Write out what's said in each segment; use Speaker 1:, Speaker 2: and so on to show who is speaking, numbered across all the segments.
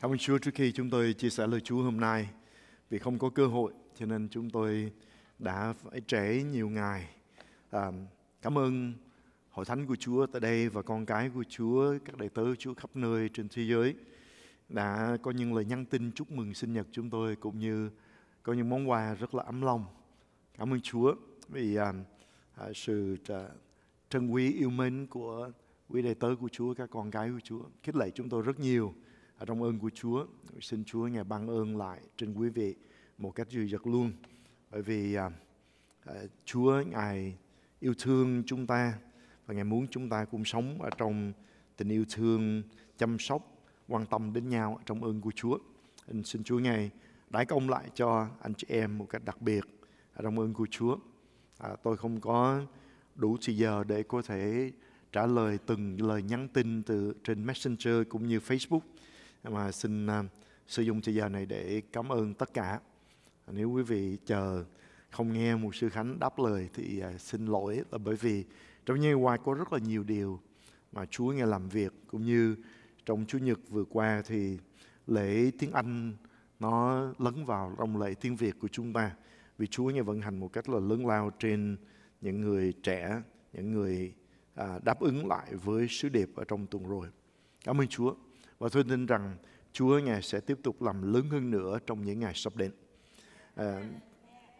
Speaker 1: Cảm ơn Chúa trước khi chúng tôi chia sẻ lời Chúa hôm nay vì không có cơ hội cho nên chúng tôi đã phải trễ nhiều ngày. À, cảm ơn hội thánh của Chúa tại đây và con cái của Chúa, các đại tớ Chúa khắp nơi trên thế giới đã có những lời nhắn tin chúc mừng sinh nhật chúng tôi cũng như có những món quà rất là ấm lòng. Cảm ơn Chúa vì à, à, sự à, trân quý yêu mến của quý đại tớ của Chúa, các con cái của Chúa khích lệ chúng tôi rất nhiều ở trong ơn của Chúa xin Chúa ngài ban ơn lại trên quý vị một cách dư dật luôn bởi vì à, à Chúa ngài yêu thương chúng ta và ngài muốn chúng ta cùng sống ở trong tình yêu thương chăm sóc quan tâm đến nhau trong ơn của Chúa anh xin Chúa ngài đãi công lại cho anh chị em một cách đặc biệt ở trong ơn của Chúa à, tôi không có đủ thời giờ để có thể trả lời từng lời nhắn tin từ trên Messenger cũng như Facebook mà xin à, sử dụng thời giờ này để cảm ơn tất cả nếu quý vị chờ không nghe mục sư khánh đáp lời thì à, xin lỗi là bởi vì trong những ngày qua có rất là nhiều điều mà chúa nghe làm việc cũng như trong chủ nhật vừa qua thì lễ tiếng anh nó lấn vào trong lễ tiếng việt của chúng ta vì chúa nghe vận hành một cách là lớn lao trên những người trẻ những người à, đáp ứng lại với sứ điệp ở trong tuần rồi cảm ơn chúa và tôi tin rằng Chúa Ngài sẽ tiếp tục làm lớn hơn nữa trong những ngày sắp đến. À,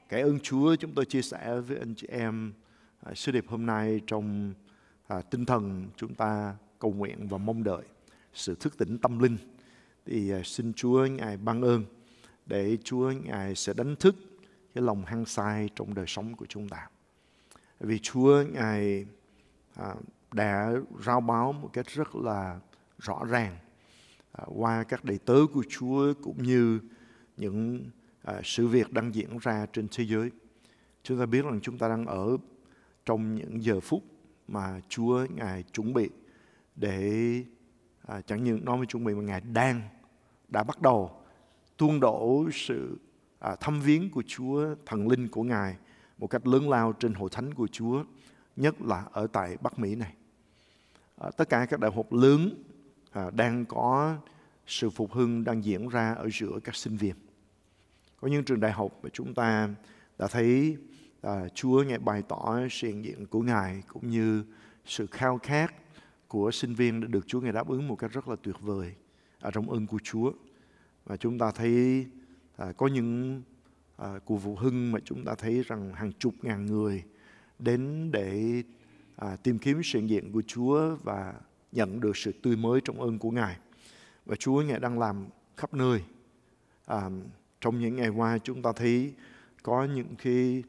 Speaker 1: cái ơn Chúa chúng tôi chia sẻ với anh chị em à, sứ điệp hôm nay trong à, tinh thần chúng ta cầu nguyện và mong đợi sự thức tỉnh tâm linh thì à, xin Chúa Ngài ban ơn để Chúa Ngài sẽ đánh thức cái lòng hăng sai trong đời sống của chúng ta. Vì Chúa Ngài à, đã rao báo một cách rất là rõ ràng À, qua các đầy tớ của Chúa cũng như những à, sự việc đang diễn ra trên thế giới. Chúng ta biết rằng chúng ta đang ở trong những giờ phút mà Chúa Ngài chuẩn bị để à, chẳng những nói với chuẩn bị mà Ngài đang đã bắt đầu tuôn đổ sự à, thăm viếng của Chúa, thần linh của Ngài một cách lớn lao trên hội thánh của Chúa, nhất là ở tại Bắc Mỹ này. À, tất cả các đại học lớn à, đang có sự phục hưng đang diễn ra ở giữa các sinh viên. Có những trường đại học mà chúng ta đã thấy à, Chúa ngài bày tỏ sự hiện diện của Ngài cũng như sự khao khát của sinh viên đã được Chúa Ngài đáp ứng một cách rất là tuyệt vời ở trong ơn của Chúa. Và chúng ta thấy à, có những à, cuộc vụ hưng mà chúng ta thấy rằng hàng chục ngàn người đến để à, tìm kiếm sự hiện diện của Chúa và nhận được sự tươi mới trong ơn của Ngài. Và Chúa Ngài đang làm khắp nơi. À, trong những ngày qua chúng ta thấy có những khi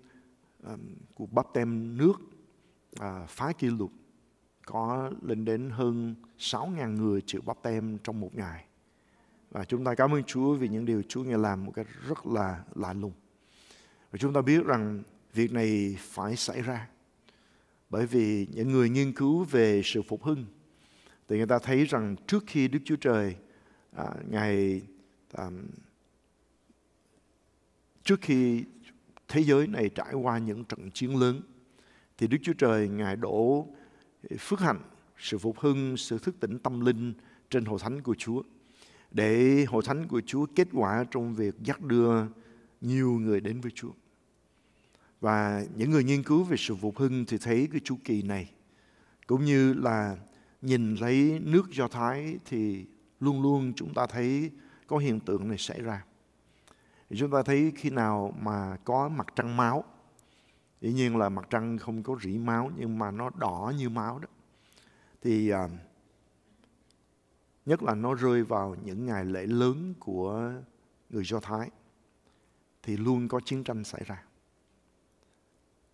Speaker 1: à, cuộc bắp tem nước à, phá kỷ lục có lên đến hơn 6.000 người chịu bắp tem trong một ngày. Và chúng ta cảm ơn Chúa vì những điều Chúa Ngài làm một cách rất là lạ lùng. Và chúng ta biết rằng việc này phải xảy ra. Bởi vì những người nghiên cứu về sự phục hưng thì người ta thấy rằng trước khi Đức Chúa Trời à, ngài à, trước khi thế giới này trải qua những trận chiến lớn thì Đức Chúa Trời ngài đổ phước hạnh, sự phục hưng, sự thức tỉnh tâm linh trên hội thánh của Chúa để hội thánh của Chúa kết quả trong việc dắt đưa nhiều người đến với Chúa. Và những người nghiên cứu về sự phục hưng thì thấy cái chu kỳ này cũng như là nhìn lấy nước Do Thái thì luôn luôn chúng ta thấy có hiện tượng này xảy ra. chúng ta thấy khi nào mà có mặt trăng máu, dĩ nhiên là mặt trăng không có rỉ máu nhưng mà nó đỏ như máu đó. Thì à, nhất là nó rơi vào những ngày lễ lớn của người Do Thái thì luôn có chiến tranh xảy ra.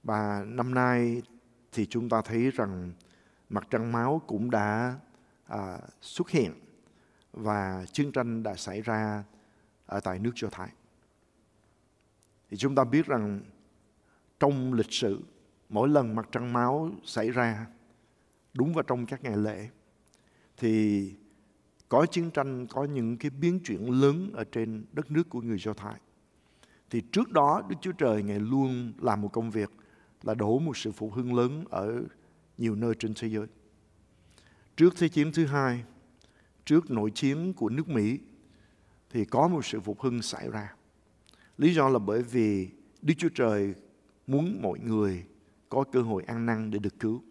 Speaker 1: Và năm nay thì chúng ta thấy rằng mặt trăng máu cũng đã à, xuất hiện và chiến tranh đã xảy ra ở tại nước Do Thái. Thì chúng ta biết rằng trong lịch sử mỗi lần mặt trăng máu xảy ra đúng vào trong các ngày lễ thì có chiến tranh có những cái biến chuyển lớn ở trên đất nước của người Do Thái. Thì trước đó Đức Chúa Trời ngài luôn làm một công việc là đổ một sự phục hưng lớn ở nhiều nơi trên thế giới. Trước Thế chiến thứ hai, trước nội chiến của nước Mỹ, thì có một sự phục hưng xảy ra. Lý do là bởi vì Đức Chúa Trời muốn mọi người có cơ hội ăn năn để được cứu.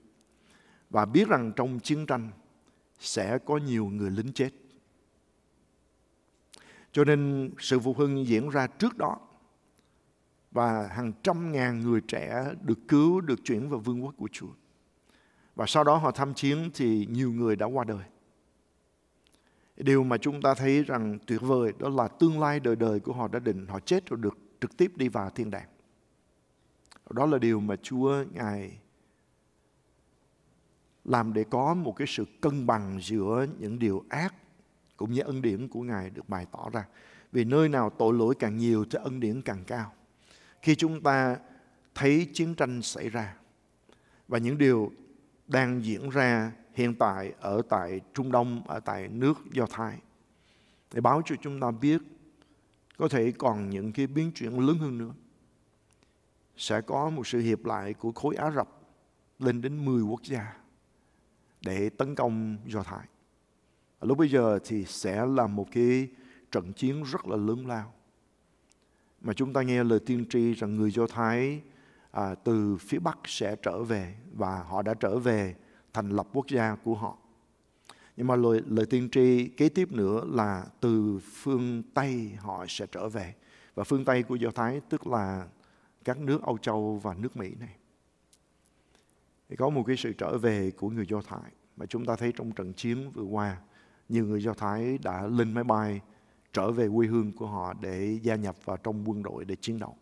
Speaker 1: Và biết rằng trong chiến tranh sẽ có nhiều người lính chết. Cho nên sự phục hưng diễn ra trước đó và hàng trăm ngàn người trẻ được cứu, được chuyển vào vương quốc của Chúa. Và sau đó họ tham chiến thì nhiều người đã qua đời. Điều mà chúng ta thấy rằng tuyệt vời đó là tương lai đời đời của họ đã định. Họ chết rồi được trực tiếp đi vào thiên đàng. Đó là điều mà Chúa Ngài làm để có một cái sự cân bằng giữa những điều ác cũng như ân điển của Ngài được bày tỏ ra. Vì nơi nào tội lỗi càng nhiều thì ân điển càng cao. Khi chúng ta thấy chiến tranh xảy ra và những điều đang diễn ra hiện tại ở tại Trung Đông, ở tại nước Do Thái. Để báo cho chúng ta biết có thể còn những cái biến chuyển lớn hơn nữa. Sẽ có một sự hiệp lại của khối Ả Rập lên đến 10 quốc gia để tấn công Do Thái. lúc bây giờ thì sẽ là một cái trận chiến rất là lớn lao. Mà chúng ta nghe lời tiên tri rằng người Do Thái à, từ phía Bắc sẽ trở về và họ đã trở về thành lập quốc gia của họ. Nhưng mà lời, lời tiên tri kế tiếp nữa là từ phương Tây họ sẽ trở về. Và phương Tây của Do Thái tức là các nước Âu Châu và nước Mỹ này. Thì có một cái sự trở về của người Do Thái mà chúng ta thấy trong trận chiến vừa qua, nhiều người Do Thái đã lên máy bay trở về quê hương của họ để gia nhập vào trong quân đội để chiến đấu.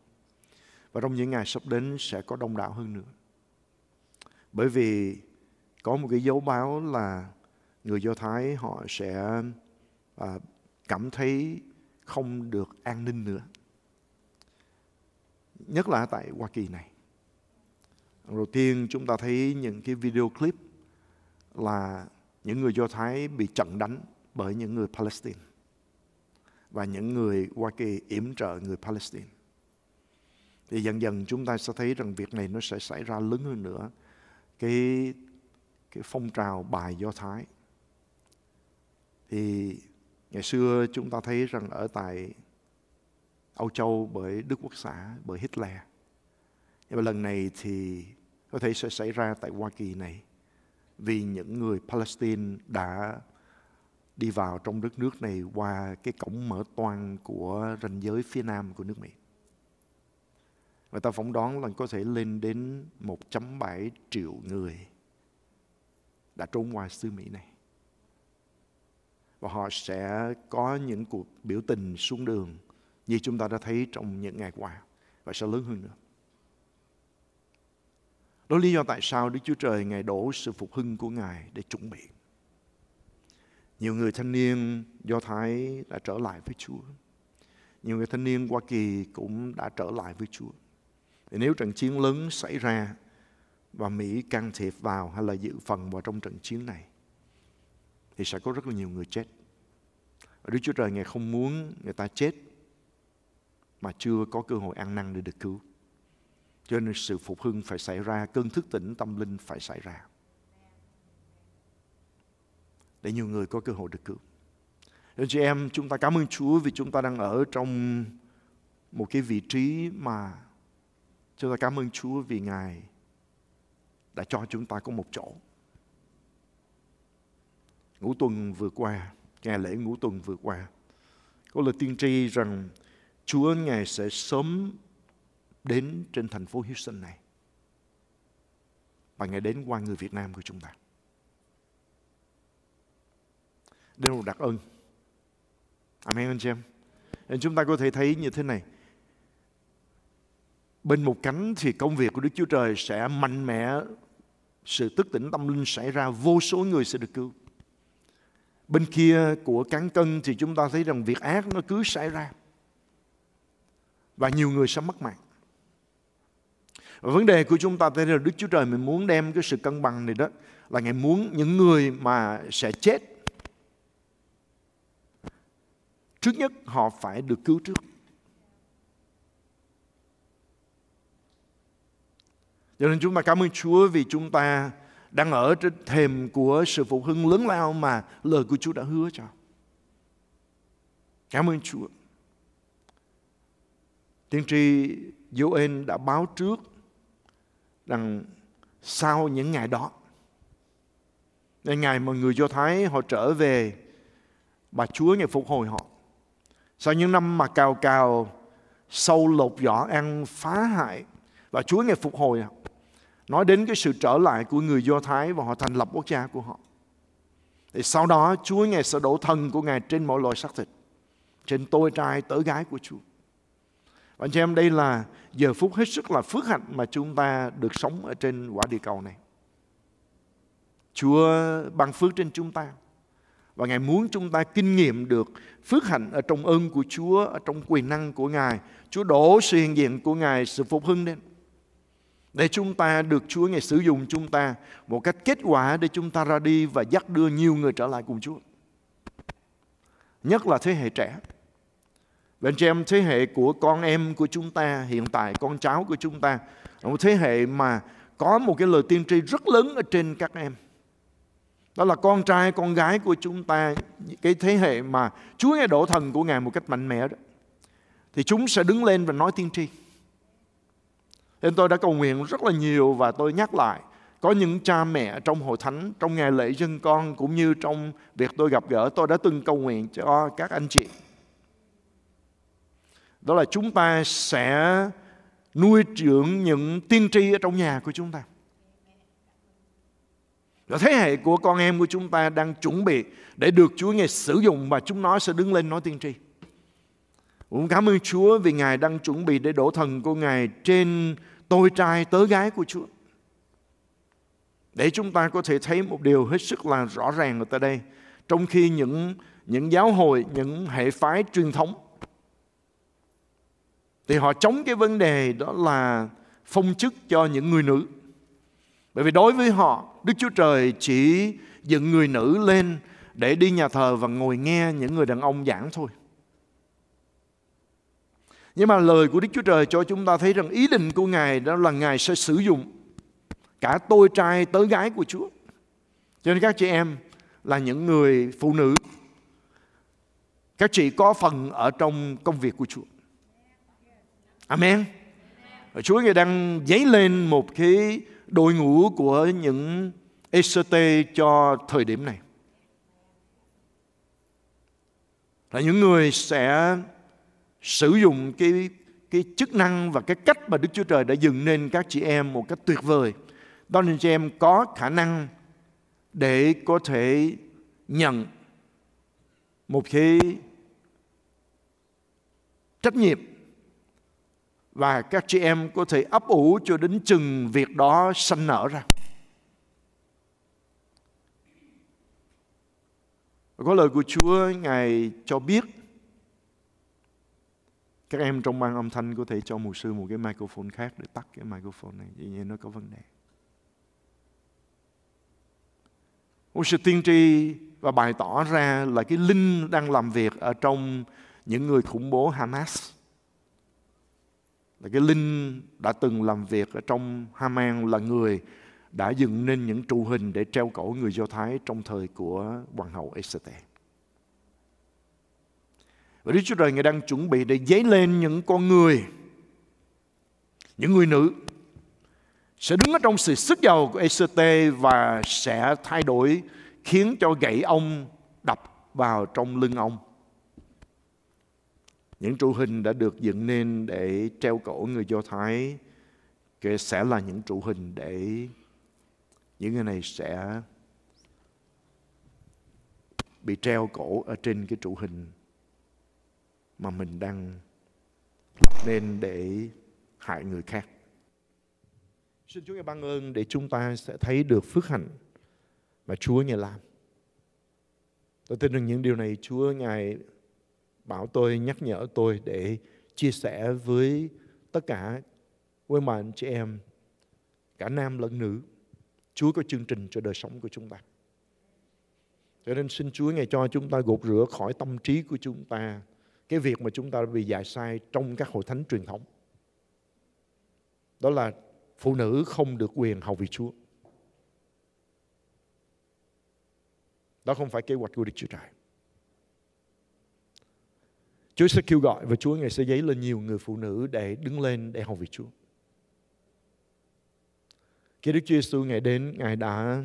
Speaker 1: Và trong những ngày sắp đến sẽ có đông đảo hơn nữa. Bởi vì có một cái dấu báo là người Do Thái họ sẽ à, cảm thấy không được an ninh nữa. Nhất là tại Hoa Kỳ này. Đầu tiên chúng ta thấy những cái video clip là những người Do Thái bị trận đánh bởi những người Palestine và những người Hoa Kỳ yểm trợ người Palestine thì dần dần chúng ta sẽ thấy rằng việc này nó sẽ xảy ra lớn hơn nữa cái cái phong trào bài do thái thì ngày xưa chúng ta thấy rằng ở tại Âu Châu bởi Đức Quốc xã bởi Hitler nhưng mà lần này thì có thể sẽ xảy ra tại Hoa Kỳ này vì những người Palestine đã đi vào trong đất nước này qua cái cổng mở toan của ranh giới phía nam của nước Mỹ. Người ta phỏng đoán là có thể lên đến 1.7 triệu người đã trốn qua xứ Mỹ này. Và họ sẽ có những cuộc biểu tình xuống đường như chúng ta đã thấy trong những ngày qua và sẽ lớn hơn nữa. Đó lý do tại sao Đức Chúa Trời Ngài đổ sự phục hưng của Ngài để chuẩn bị. Nhiều người thanh niên Do Thái đã trở lại với Chúa. Nhiều người thanh niên Hoa Kỳ cũng đã trở lại với Chúa. Vì nếu trận chiến lớn xảy ra và Mỹ can thiệp vào hay là dự phần vào trong trận chiến này thì sẽ có rất là nhiều người chết. Đức Chúa Trời Ngài không muốn người ta chết mà chưa có cơ hội an năng để được cứu. Cho nên sự phục hưng phải xảy ra, cơn thức tỉnh tâm linh phải xảy ra. Để nhiều người có cơ hội được cứu. Nên chị em, chúng ta cảm ơn Chúa vì chúng ta đang ở trong một cái vị trí mà Chúng ta cảm ơn Chúa vì Ngài đã cho chúng ta có một chỗ. Ngũ tuần vừa qua, ngày lễ ngũ tuần vừa qua, có lời tiên tri rằng Chúa Ngài sẽ sớm đến trên thành phố Houston này. Và Ngài đến qua người Việt Nam của chúng ta. đây là một đặc ơn. Amen anh chị em. Nên chúng ta có thể thấy như thế này. Bên một cánh thì công việc của Đức Chúa Trời sẽ mạnh mẽ, sự tức tỉnh tâm linh xảy ra, vô số người sẽ được cứu. Bên kia của cán cân thì chúng ta thấy rằng việc ác nó cứ xảy ra. Và nhiều người sẽ mất mạng. Và vấn đề của chúng ta thấy là Đức Chúa Trời mình muốn đem cái sự cân bằng này đó là Ngài muốn những người mà sẽ chết trước nhất họ phải được cứu trước Cho nên chúng ta cảm ơn Chúa vì chúng ta đang ở trên thềm của sự phục hưng lớn lao mà lời của Chúa đã hứa cho. Cảm ơn Chúa. Tiên tri Joel đã báo trước rằng sau những ngày đó, nên ngày mà người Do Thái họ trở về bà Chúa ngày phục hồi họ. Sau những năm mà cào cào sâu lột vỏ ăn phá hại và Chúa ngày phục hồi nói đến cái sự trở lại của người Do Thái và họ thành lập quốc gia của họ. Thì sau đó Chúa Ngài sẽ đổ thần của Ngài trên mọi loài xác thịt, trên tôi trai tớ gái của Chúa. Và anh em đây là giờ phút hết sức là phước hạnh mà chúng ta được sống ở trên quả địa cầu này. Chúa ban phước trên chúng ta. Và Ngài muốn chúng ta kinh nghiệm được phước hạnh ở trong ơn của Chúa, ở trong quyền năng của Ngài. Chúa đổ sự hiện diện của Ngài, sự phục hưng lên để chúng ta được Chúa ngày sử dụng chúng ta một cách kết quả để chúng ta ra đi và dắt đưa nhiều người trở lại cùng Chúa. Nhất là thế hệ trẻ. Và anh chị em, thế hệ của con em của chúng ta hiện tại, con cháu của chúng ta, là một thế hệ mà có một cái lời tiên tri rất lớn ở trên các em. Đó là con trai, con gái của chúng ta, cái thế hệ mà Chúa nghe đổ thần của Ngài một cách mạnh mẽ đó. Thì chúng sẽ đứng lên và nói tiên tri. Nên tôi đã cầu nguyện rất là nhiều và tôi nhắc lại có những cha mẹ trong hội thánh, trong ngày lễ dân con cũng như trong việc tôi gặp gỡ, tôi đã từng cầu nguyện cho các anh chị. Đó là chúng ta sẽ nuôi dưỡng những tiên tri ở trong nhà của chúng ta. Và thế hệ của con em của chúng ta đang chuẩn bị để được Chúa Ngài sử dụng và chúng nó sẽ đứng lên nói tiên tri. Cũng cảm ơn Chúa vì Ngài đang chuẩn bị để đổ thần của Ngài trên tôi trai tớ gái của Chúa. Để chúng ta có thể thấy một điều hết sức là rõ ràng ở tại đây. Trong khi những những giáo hội, những hệ phái truyền thống thì họ chống cái vấn đề đó là phong chức cho những người nữ. Bởi vì đối với họ, Đức Chúa Trời chỉ dựng người nữ lên để đi nhà thờ và ngồi nghe những người đàn ông giảng thôi. Nhưng mà lời của Đức Chúa Trời cho chúng ta thấy rằng ý định của Ngài đó là Ngài sẽ sử dụng cả tôi trai tới gái của Chúa. Cho nên các chị em là những người phụ nữ các chị có phần ở trong công việc của Chúa. Amen. Ở Chúa Ngài đang dấy lên một cái đội ngũ của những ECT cho thời điểm này. Là những người sẽ sử dụng cái cái chức năng và cái cách mà Đức Chúa Trời đã dựng nên các chị em một cách tuyệt vời. Đó nên chị em có khả năng để có thể nhận một cái trách nhiệm và các chị em có thể ấp ủ cho đến chừng việc đó sanh nở ra. Có lời của Chúa Ngài cho biết các em trong ban âm thanh có thể cho mục sư một cái microphone khác để tắt cái microphone này vì nhiên nó có vấn đề Ông sư tiên tri và bày tỏ ra là cái linh đang làm việc ở trong những người khủng bố Hamas là cái linh đã từng làm việc ở trong Haman là người đã dựng nên những trụ hình để treo cổ người Do Thái trong thời của hoàng hậu Esther. Và Đức Chúa Trời Ngài đang chuẩn bị để dấy lên những con người, những người nữ sẽ đứng ở trong sự sức giàu của ECT và sẽ thay đổi khiến cho gậy ông đập vào trong lưng ông. Những trụ hình đã được dựng nên để treo cổ người Do Thái sẽ là những trụ hình để những người này sẽ bị treo cổ ở trên cái trụ hình mà mình đang lập nên để hại người khác. Xin Chúa Ngài ban ơn để chúng ta sẽ thấy được phước hạnh mà Chúa Ngài làm. Tôi tin rằng những điều này Chúa Ngài bảo tôi, nhắc nhở tôi để chia sẻ với tất cả quý bạn chị em, cả nam lẫn nữ. Chúa có chương trình cho đời sống của chúng ta. Cho nên xin Chúa Ngài cho chúng ta gột rửa khỏi tâm trí của chúng ta cái việc mà chúng ta bị dạy sai trong các hội thánh truyền thống. Đó là phụ nữ không được quyền hầu vị Chúa. Đó không phải kế hoạch của Đức Chúa Trời. Chúa sẽ kêu gọi và Chúa Ngài sẽ dấy lên nhiều người phụ nữ để đứng lên để hầu việc Chúa. Khi Đức Chúa Giêsu Ngài đến, Ngài đã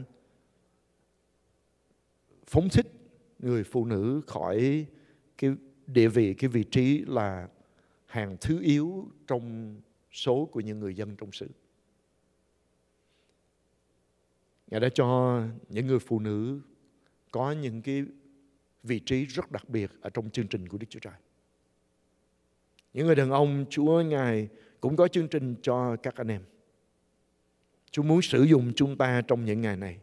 Speaker 1: phóng thích người phụ nữ khỏi cái địa vị cái vị trí là hàng thứ yếu trong số của những người dân trong xứ. Ngài đã cho những người phụ nữ có những cái vị trí rất đặc biệt ở trong chương trình của Đức Chúa Trời. Những người đàn ông, Chúa Ngài cũng có chương trình cho các anh em. Chúa muốn sử dụng chúng ta trong những ngày này.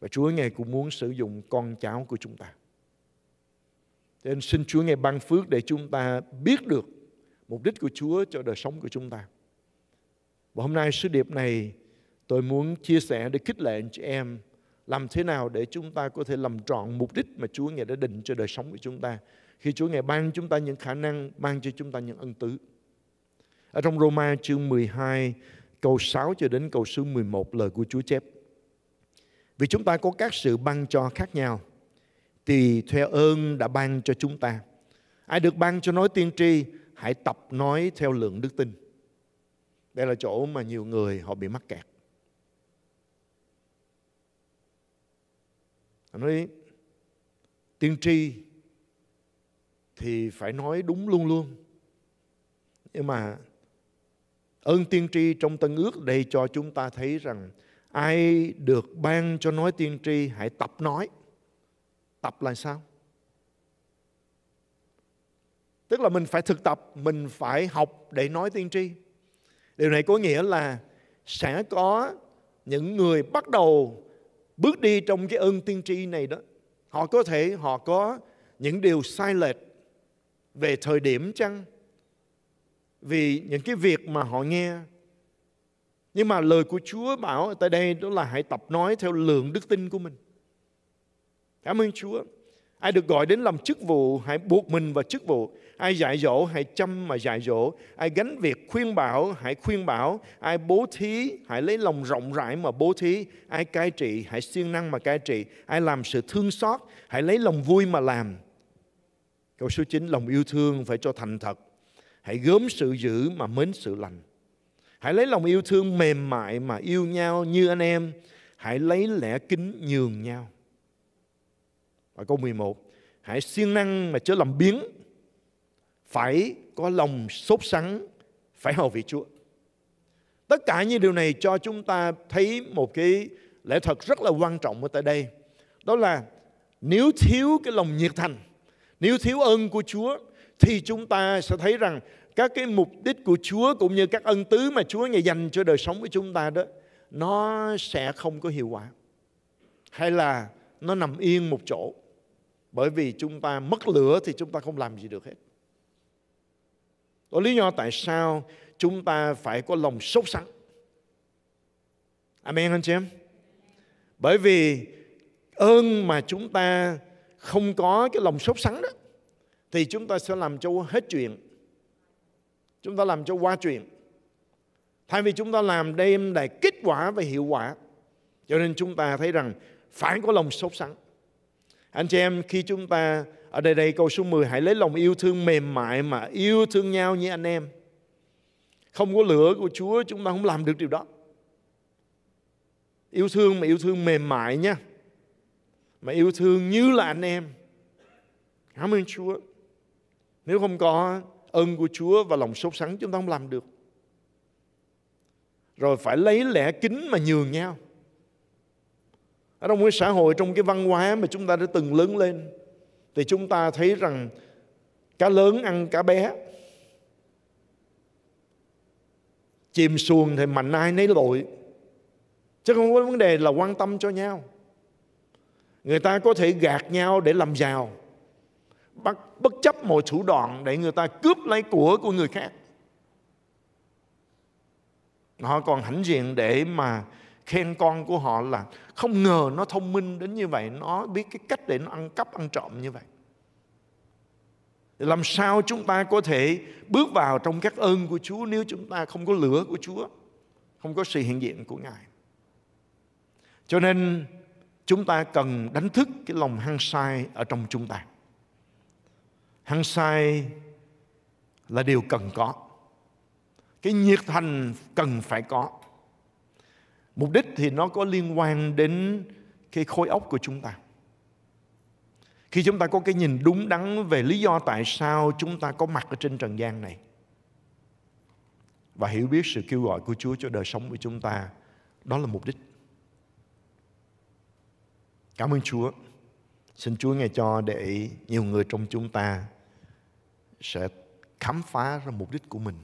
Speaker 1: Và Chúa Ngài cũng muốn sử dụng con cháu của chúng ta. Cho nên xin Chúa ngày ban phước để chúng ta biết được mục đích của Chúa cho đời sống của chúng ta. Và hôm nay sứ điệp này tôi muốn chia sẻ để khích lệ anh chị em làm thế nào để chúng ta có thể làm trọn mục đích mà Chúa Ngài đã định cho đời sống của chúng ta. Khi Chúa Ngài ban chúng ta những khả năng, ban cho chúng ta những ân tứ. Ở trong Roma chương 12 câu 6 cho đến câu số 11 lời của Chúa chép. Vì chúng ta có các sự ban cho khác nhau – tùy theo ơn đã ban cho chúng ta. Ai được ban cho nói tiên tri, hãy tập nói theo lượng đức tin. Đây là chỗ mà nhiều người họ bị mắc kẹt. Họ nói tiên tri thì phải nói đúng luôn luôn. Nhưng mà ơn tiên tri trong Tân Ước đây cho chúng ta thấy rằng ai được ban cho nói tiên tri hãy tập nói. Tập là sao? Tức là mình phải thực tập, mình phải học để nói tiên tri. Điều này có nghĩa là sẽ có những người bắt đầu bước đi trong cái ơn tiên tri này đó. Họ có thể họ có những điều sai lệch về thời điểm chăng? Vì những cái việc mà họ nghe. Nhưng mà lời của Chúa bảo tại đây đó là hãy tập nói theo lượng đức tin của mình. Cảm ơn Chúa. Ai được gọi đến làm chức vụ, hãy buộc mình vào chức vụ. Ai dạy dỗ, hãy chăm mà dạy dỗ. Ai gánh việc khuyên bảo, hãy khuyên bảo. Ai bố thí, hãy lấy lòng rộng rãi mà bố thí. Ai cai trị, hãy siêng năng mà cai trị. Ai làm sự thương xót, hãy lấy lòng vui mà làm. Câu số 9, lòng yêu thương phải cho thành thật. Hãy gớm sự dữ mà mến sự lành. Hãy lấy lòng yêu thương mềm mại mà yêu nhau như anh em. Hãy lấy lẽ kính nhường nhau. Và câu 11, hãy siêng năng mà chớ làm biến phải có lòng sốt sắng, phải hầu vị Chúa. Tất cả những điều này cho chúng ta thấy một cái lẽ thật rất là quan trọng ở tại đây. Đó là nếu thiếu cái lòng nhiệt thành, nếu thiếu ơn của Chúa thì chúng ta sẽ thấy rằng các cái mục đích của Chúa cũng như các ân tứ mà Chúa ngày dành cho đời sống của chúng ta đó nó sẽ không có hiệu quả hay là nó nằm yên một chỗ bởi vì chúng ta mất lửa thì chúng ta không làm gì được hết. Đó lý do tại sao chúng ta phải có lòng sốt sắng. Amen anh chị em. Bởi vì ơn mà chúng ta không có cái lòng sốt sắng đó thì chúng ta sẽ làm cho hết chuyện. Chúng ta làm cho qua chuyện. Thay vì chúng ta làm đem lại kết quả và hiệu quả. Cho nên chúng ta thấy rằng phải có lòng sốt sắng. Anh chị em khi chúng ta ở đây đây câu số 10 hãy lấy lòng yêu thương mềm mại mà yêu thương nhau như anh em. Không có lửa của Chúa chúng ta không làm được điều đó. Yêu thương mà yêu thương mềm mại nha. Mà yêu thương như là anh em. Cảm ơn Chúa. Nếu không có ơn của Chúa và lòng sốt sắng chúng ta không làm được. Rồi phải lấy lẽ kính mà nhường nhau ở trong cái xã hội trong cái văn hóa mà chúng ta đã từng lớn lên thì chúng ta thấy rằng cá lớn ăn cá bé chìm xuồng thì mạnh ai nấy lội chứ không có vấn đề là quan tâm cho nhau người ta có thể gạt nhau để làm giàu bất, bất chấp mọi thủ đoạn để người ta cướp lấy của của người khác họ còn hãnh diện để mà khen con của họ là không ngờ nó thông minh đến như vậy nó biết cái cách để nó ăn cắp ăn trộm như vậy làm sao chúng ta có thể bước vào trong các ơn của Chúa nếu chúng ta không có lửa của Chúa, không có sự hiện diện của Ngài. Cho nên chúng ta cần đánh thức cái lòng hăng sai ở trong chúng ta. Hăng sai là điều cần có. Cái nhiệt thành cần phải có. Mục đích thì nó có liên quan đến cái khối óc của chúng ta. Khi chúng ta có cái nhìn đúng đắn về lý do tại sao chúng ta có mặt ở trên trần gian này và hiểu biết sự kêu gọi của Chúa cho đời sống của chúng ta, đó là mục đích. Cảm ơn Chúa. Xin Chúa ngài cho để nhiều người trong chúng ta sẽ khám phá ra mục đích của mình.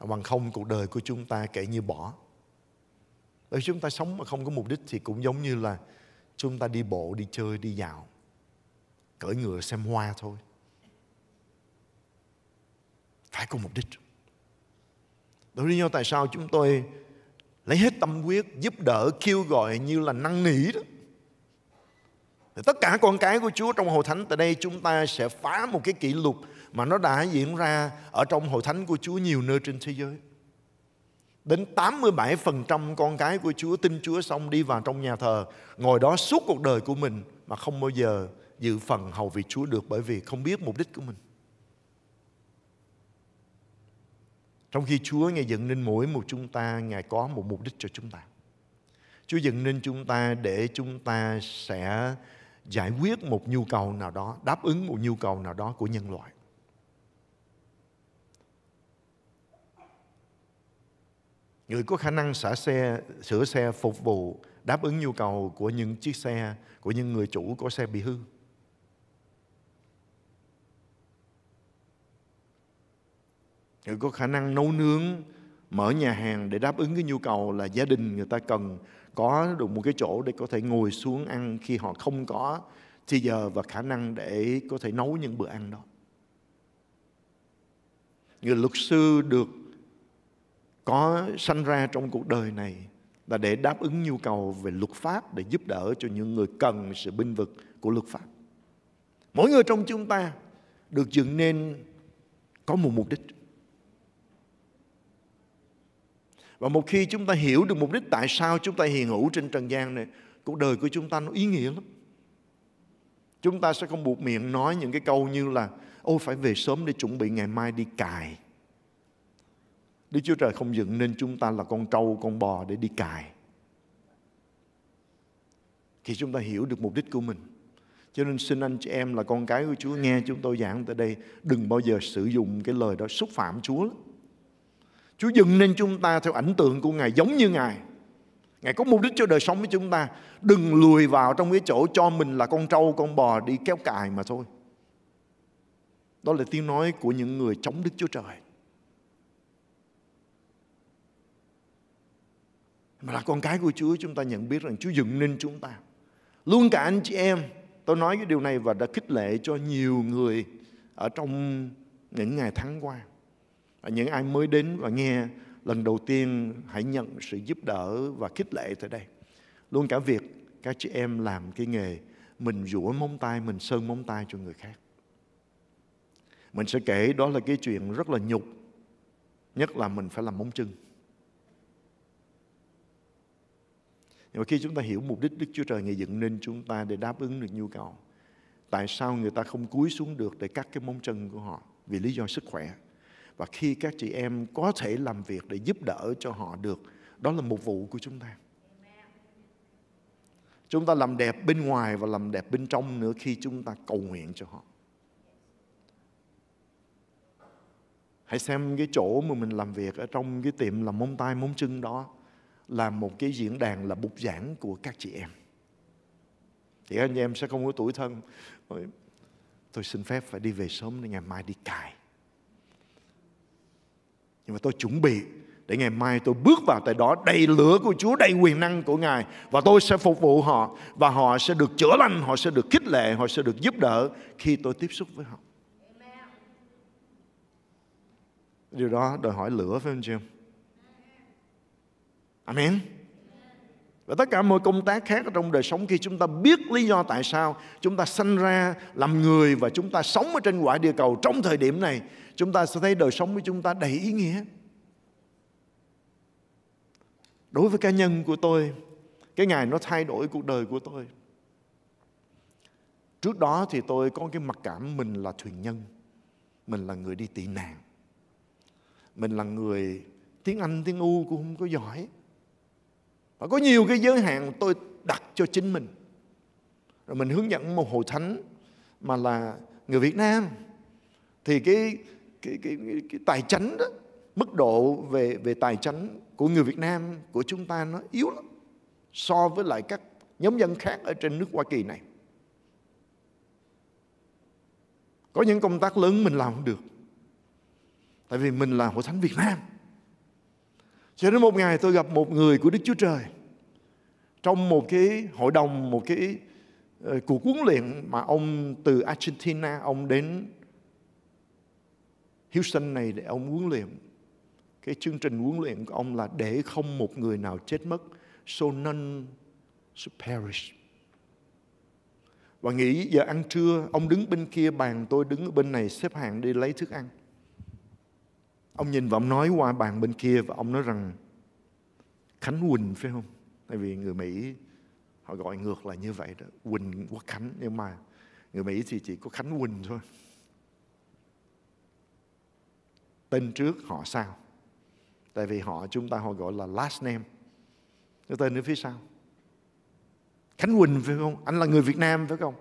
Speaker 1: Bằng không cuộc đời của chúng ta kể như bỏ. Ở chúng ta sống mà không có mục đích thì cũng giống như là chúng ta đi bộ, đi chơi, đi dạo, cởi ngựa xem hoa thôi. Phải có mục đích. Đó là nhau tại sao chúng tôi lấy hết tâm huyết giúp đỡ kêu gọi như là năn nỉ đó. tất cả con cái của Chúa trong hội thánh tại đây chúng ta sẽ phá một cái kỷ lục mà nó đã diễn ra ở trong hội thánh của Chúa nhiều nơi trên thế giới. Đến 87% con cái của Chúa tin Chúa xong đi vào trong nhà thờ, ngồi đó suốt cuộc đời của mình mà không bao giờ dự phần hầu vị Chúa được bởi vì không biết mục đích của mình. Trong khi Chúa Ngài dựng nên mỗi một chúng ta, Ngài có một mục đích cho chúng ta. Chúa dựng nên chúng ta để chúng ta sẽ giải quyết một nhu cầu nào đó, đáp ứng một nhu cầu nào đó của nhân loại. Người có khả năng xả xe, sửa xe phục vụ đáp ứng nhu cầu của những chiếc xe, của những người chủ có xe bị hư. Người có khả năng nấu nướng, mở nhà hàng để đáp ứng cái nhu cầu là gia đình người ta cần có được một cái chỗ để có thể ngồi xuống ăn khi họ không có thì giờ và khả năng để có thể nấu những bữa ăn đó. Người luật sư được có sanh ra trong cuộc đời này là để đáp ứng nhu cầu về luật pháp để giúp đỡ cho những người cần sự binh vực của luật pháp. Mỗi người trong chúng ta được dựng nên có một mục đích. Và một khi chúng ta hiểu được mục đích tại sao chúng ta hiện hữu trên trần gian này, cuộc đời của chúng ta nó ý nghĩa lắm. Chúng ta sẽ không buộc miệng nói những cái câu như là ôi phải về sớm để chuẩn bị ngày mai đi cài Đức Chúa Trời không dựng nên chúng ta là con trâu, con bò để đi cài. Thì chúng ta hiểu được mục đích của mình. Cho nên xin anh chị em là con cái của Chúa nghe chúng tôi giảng tới đây, đừng bao giờ sử dụng cái lời đó xúc phạm Chúa. Chúa dựng nên chúng ta theo ảnh tượng của Ngài giống như Ngài. Ngài có mục đích cho đời sống với chúng ta. Đừng lùi vào trong cái chỗ cho mình là con trâu, con bò đi kéo cài mà thôi. Đó là tiếng nói của những người chống Đức Chúa Trời. mà là con cái của Chúa chúng ta nhận biết rằng Chúa dựng nên chúng ta. Luôn cả anh chị em, tôi nói cái điều này và đã khích lệ cho nhiều người ở trong những ngày tháng qua. Những ai mới đến và nghe lần đầu tiên hãy nhận sự giúp đỡ và khích lệ tại đây. Luôn cả việc các chị em làm cái nghề mình rũa móng tay, mình sơn móng tay cho người khác. Mình sẽ kể đó là cái chuyện rất là nhục, nhất là mình phải làm móng chân Nhưng mà khi chúng ta hiểu mục đích Đức Chúa Trời ngày dựng nên chúng ta để đáp ứng được nhu cầu. Tại sao người ta không cúi xuống được để cắt cái móng chân của họ? Vì lý do sức khỏe. Và khi các chị em có thể làm việc để giúp đỡ cho họ được, đó là một vụ của chúng ta. Chúng ta làm đẹp bên ngoài và làm đẹp bên trong nữa khi chúng ta cầu nguyện cho họ. Hãy xem cái chỗ mà mình làm việc ở trong cái tiệm làm móng tay, móng chân đó là một cái diễn đàn là bục giảng của các chị em thì anh em sẽ không có tuổi thân tôi xin phép phải đi về sớm để ngày mai đi cài nhưng mà tôi chuẩn bị để ngày mai tôi bước vào tại đó đầy lửa của Chúa, đầy quyền năng của Ngài và tôi sẽ phục vụ họ và họ sẽ được chữa lành, họ sẽ được khích lệ, họ sẽ được giúp đỡ khi tôi tiếp xúc với họ. Điều đó đòi hỏi lửa phải không chị Amen. Và tất cả mọi công tác khác trong đời sống khi chúng ta biết lý do tại sao chúng ta sanh ra làm người và chúng ta sống ở trên quả địa cầu trong thời điểm này, chúng ta sẽ thấy đời sống của chúng ta đầy ý nghĩa. Đối với cá nhân của tôi, cái ngày nó thay đổi cuộc đời của tôi. Trước đó thì tôi có cái mặc cảm mình là thuyền nhân, mình là người đi tị nạn, mình là người tiếng Anh, tiếng U cũng không có giỏi và có nhiều cái giới hạn tôi đặt cho chính mình. Rồi mình hướng dẫn một hội thánh mà là người Việt Nam thì cái cái, cái, cái, cái tài chánh đó, mức độ về về tài chánh của người Việt Nam của chúng ta nó yếu lắm so với lại các nhóm dân khác ở trên nước Hoa Kỳ này. Có những công tác lớn mình làm không được. Tại vì mình là hội thánh Việt Nam. Cho đến một ngày tôi gặp một người của Đức Chúa Trời trong một cái hội đồng, một cái ờ, cuộc huấn luyện mà ông từ Argentina ông đến Houston này để ông huấn luyện. Cái chương trình huấn luyện của ông là để không một người nào chết mất, so none should perish. Và nghĩ giờ ăn trưa, ông đứng bên kia bàn tôi đứng ở bên này xếp hàng đi lấy thức ăn. Ông nhìn và ông nói qua bàn bên kia và ông nói rằng Khánh Huỳnh phải không? Tại vì người Mỹ họ gọi ngược là như vậy đó. Huỳnh Quốc Khánh nhưng mà người Mỹ thì chỉ có Khánh Huỳnh thôi. Tên trước họ sao? Tại vì họ chúng ta họ gọi là last name. Cái tên ở phía sau. Khánh Huỳnh phải không? Anh là người Việt Nam phải không?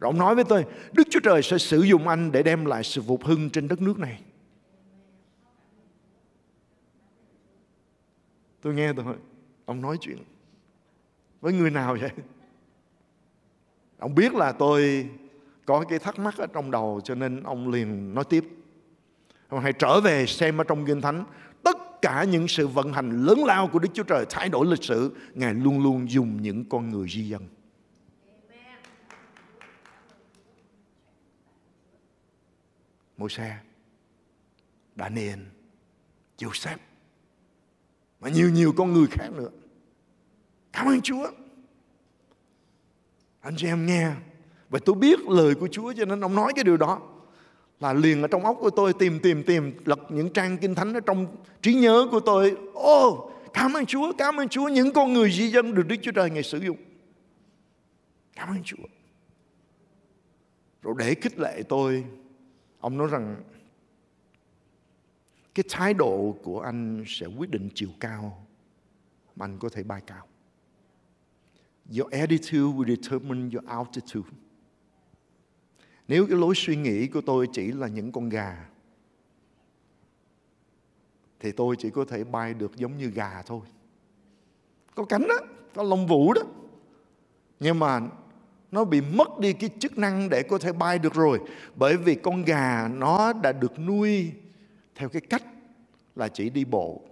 Speaker 1: Rồi ông nói với tôi, Đức Chúa Trời sẽ sử dụng anh để đem lại sự phục hưng trên đất nước này. Tôi nghe thôi ông nói chuyện với người nào vậy? Ông biết là tôi có cái thắc mắc ở trong đầu cho nên ông liền nói tiếp. Ông hãy trở về xem ở trong Kinh Thánh tất cả những sự vận hành lớn lao của Đức Chúa Trời thay đổi lịch sử. Ngài luôn luôn dùng những con người di dân. Môi-se, Daniel, Joseph, mà nhiều nhiều con người khác nữa cảm ơn chúa anh chị em nghe và tôi biết lời của chúa cho nên ông nói cái điều đó là liền ở trong óc của tôi tìm tìm tìm lật những trang kinh thánh ở trong trí nhớ của tôi ô oh, cảm ơn chúa cảm ơn chúa những con người di dân được đức chúa trời ngày sử dụng cảm ơn chúa rồi để khích lệ tôi ông nói rằng cái thái độ của anh sẽ quyết định chiều cao mà anh có thể bay cao. Your attitude will determine your altitude. Nếu cái lối suy nghĩ của tôi chỉ là những con gà thì tôi chỉ có thể bay được giống như gà thôi. Có cánh đó, có lông vũ đó. Nhưng mà nó bị mất đi cái chức năng để có thể bay được rồi bởi vì con gà nó đã được nuôi theo cái cách là chỉ đi bộ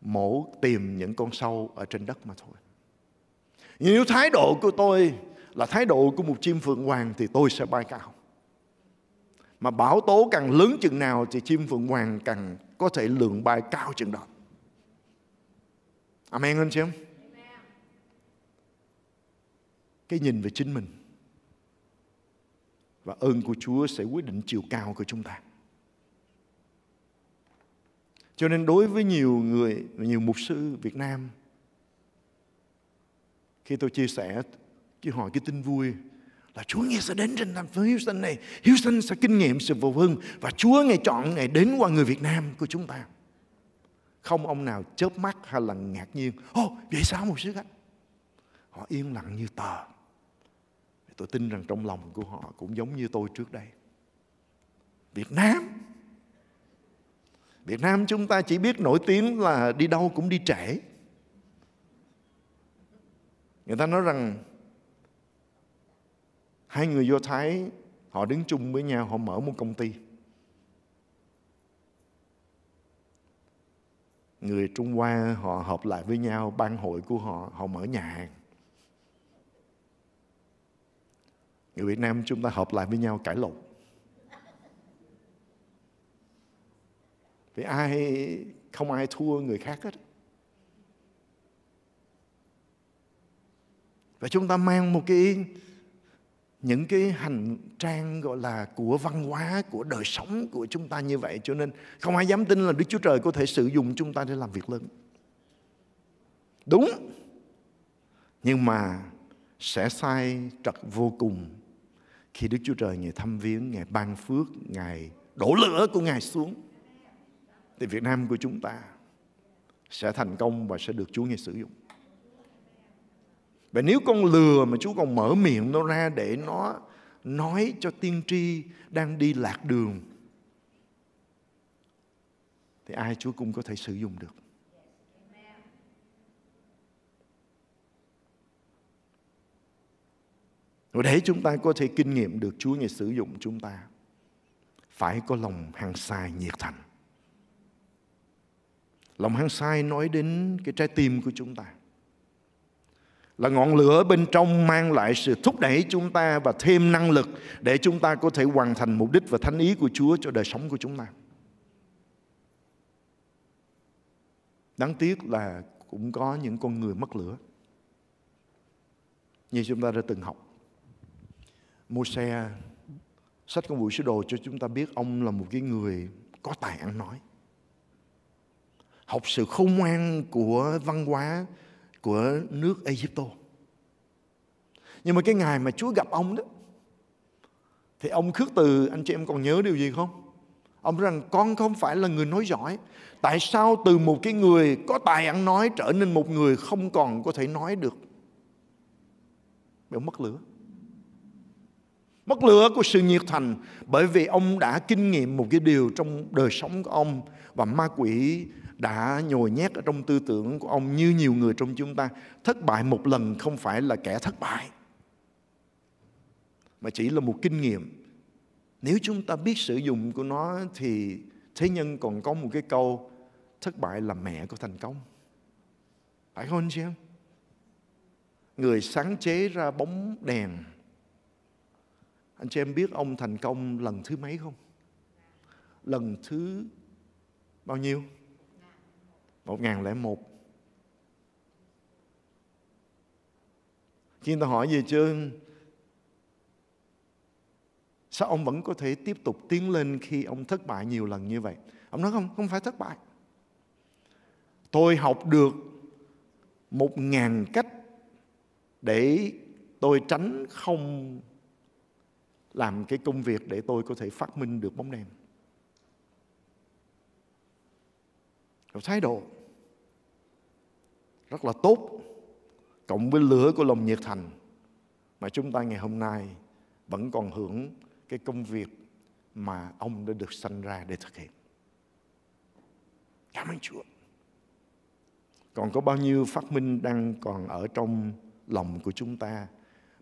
Speaker 1: mổ tìm những con sâu ở trên đất mà thôi. nếu thái độ của tôi là thái độ của một chim phượng hoàng thì tôi sẽ bay cao. Mà bão tố càng lớn chừng nào thì chim phượng hoàng càng có thể lượng bay cao chừng đó. Amen anh chị em? Cái nhìn về chính mình và ơn của Chúa sẽ quyết định chiều cao của chúng ta. Cho nên đối với nhiều người, nhiều mục sư Việt Nam, khi tôi chia sẻ, chỉ hỏi cái tin vui là Chúa nghe sẽ đến trên thành phố Houston này. Houston sẽ kinh nghiệm sự vô vương và Chúa ngày chọn ngày đến qua người Việt Nam của chúng ta. Không ông nào chớp mắt hay là ngạc nhiên. Ô, oh, vậy sao một sư khách? Họ yên lặng như tờ. Tôi tin rằng trong lòng của họ cũng giống như tôi trước đây. Việt Nam Việt Nam chúng ta chỉ biết nổi tiếng là đi đâu cũng đi trễ. Người ta nói rằng hai người Do Thái họ đứng chung với nhau, họ mở một công ty. Người Trung Hoa họ hợp lại với nhau, ban hội của họ, họ mở nhà hàng. Người Việt Nam chúng ta hợp lại với nhau cải lộn. vì ai không ai thua người khác hết và chúng ta mang một cái những cái hành trang gọi là của văn hóa của đời sống của chúng ta như vậy cho nên không ai dám tin là đức chúa trời có thể sử dụng chúng ta để làm việc lớn đúng nhưng mà sẽ sai trật vô cùng khi đức chúa trời ngài thăm viếng ngài ban phước ngài đổ lửa của ngài xuống thì Việt Nam của chúng ta sẽ thành công và sẽ được Chúa nghe sử dụng. Và nếu con lừa mà Chúa còn mở miệng nó ra để nó nói cho tiên tri đang đi lạc đường thì ai Chúa cũng có thể sử dụng được. Và để chúng ta có thể kinh nghiệm được Chúa ngày sử dụng chúng ta phải có lòng hăng sai nhiệt thành. Lòng hăng sai nói đến cái trái tim của chúng ta. Là ngọn lửa bên trong mang lại sự thúc đẩy chúng ta và thêm năng lực để chúng ta có thể hoàn thành mục đích và thánh ý của Chúa cho đời sống của chúng ta. Đáng tiếc là cũng có những con người mất lửa. Như chúng ta đã từng học. Mua sách công vụ sứ đồ cho chúng ta biết ông là một cái người có tài ăn nói học sự khôn ngoan của văn hóa của nước Ai Egypto. Nhưng mà cái ngày mà Chúa gặp ông đó thì ông khước từ anh chị em còn nhớ điều gì không? Ông rằng con không phải là người nói giỏi. Tại sao từ một cái người có tài ăn nói trở nên một người không còn có thể nói được? Bị ông mất lửa. Mất lửa của sự nhiệt thành bởi vì ông đã kinh nghiệm một cái điều trong đời sống của ông và ma quỷ đã nhồi nhét ở trong tư tưởng của ông như nhiều người trong chúng ta thất bại một lần không phải là kẻ thất bại mà chỉ là một kinh nghiệm nếu chúng ta biết sử dụng của nó thì thế nhân còn có một cái câu thất bại là mẹ của thành công phải không anh chị em người sáng chế ra bóng đèn anh chị em biết ông thành công lần thứ mấy không lần thứ bao nhiêu 1001 Khi người ta hỏi gì chứ Sao ông vẫn có thể tiếp tục tiến lên khi ông thất bại nhiều lần như vậy? Ông nói không, không phải thất bại. Tôi học được một ngàn cách để tôi tránh không làm cái công việc để tôi có thể phát minh được bóng đèn. Rồi thái độ rất là tốt cộng với lửa của lòng nhiệt thành mà chúng ta ngày hôm nay vẫn còn hưởng cái công việc mà ông đã được sanh ra để thực hiện. Cảm ơn Chúa. Còn có bao nhiêu phát minh đang còn ở trong lòng của chúng ta,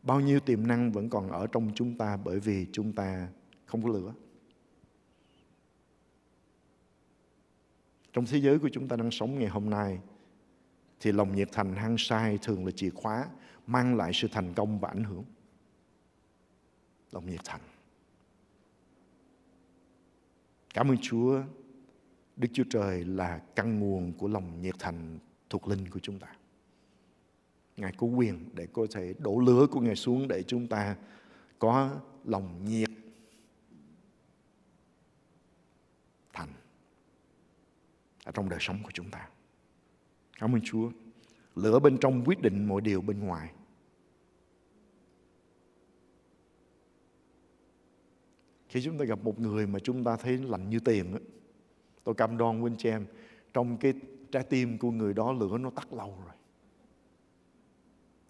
Speaker 1: bao nhiêu tiềm năng vẫn còn ở trong chúng ta bởi vì chúng ta không có lửa. Trong thế giới của chúng ta đang sống ngày hôm nay, thì lòng nhiệt thành hăng sai thường là chìa khóa mang lại sự thành công và ảnh hưởng lòng nhiệt thành cảm ơn chúa đức chúa trời là căn nguồn của lòng nhiệt thành thuộc linh của chúng ta ngài có quyền để có thể đổ lửa của ngài xuống để chúng ta có lòng nhiệt thành ở trong đời sống của chúng ta Cảm ơn Chúa. Lửa bên trong quyết định mọi điều bên ngoài. Khi chúng ta gặp một người mà chúng ta thấy lạnh như tiền, tôi cam đoan với anh chị em, trong cái trái tim của người đó lửa nó tắt lâu rồi.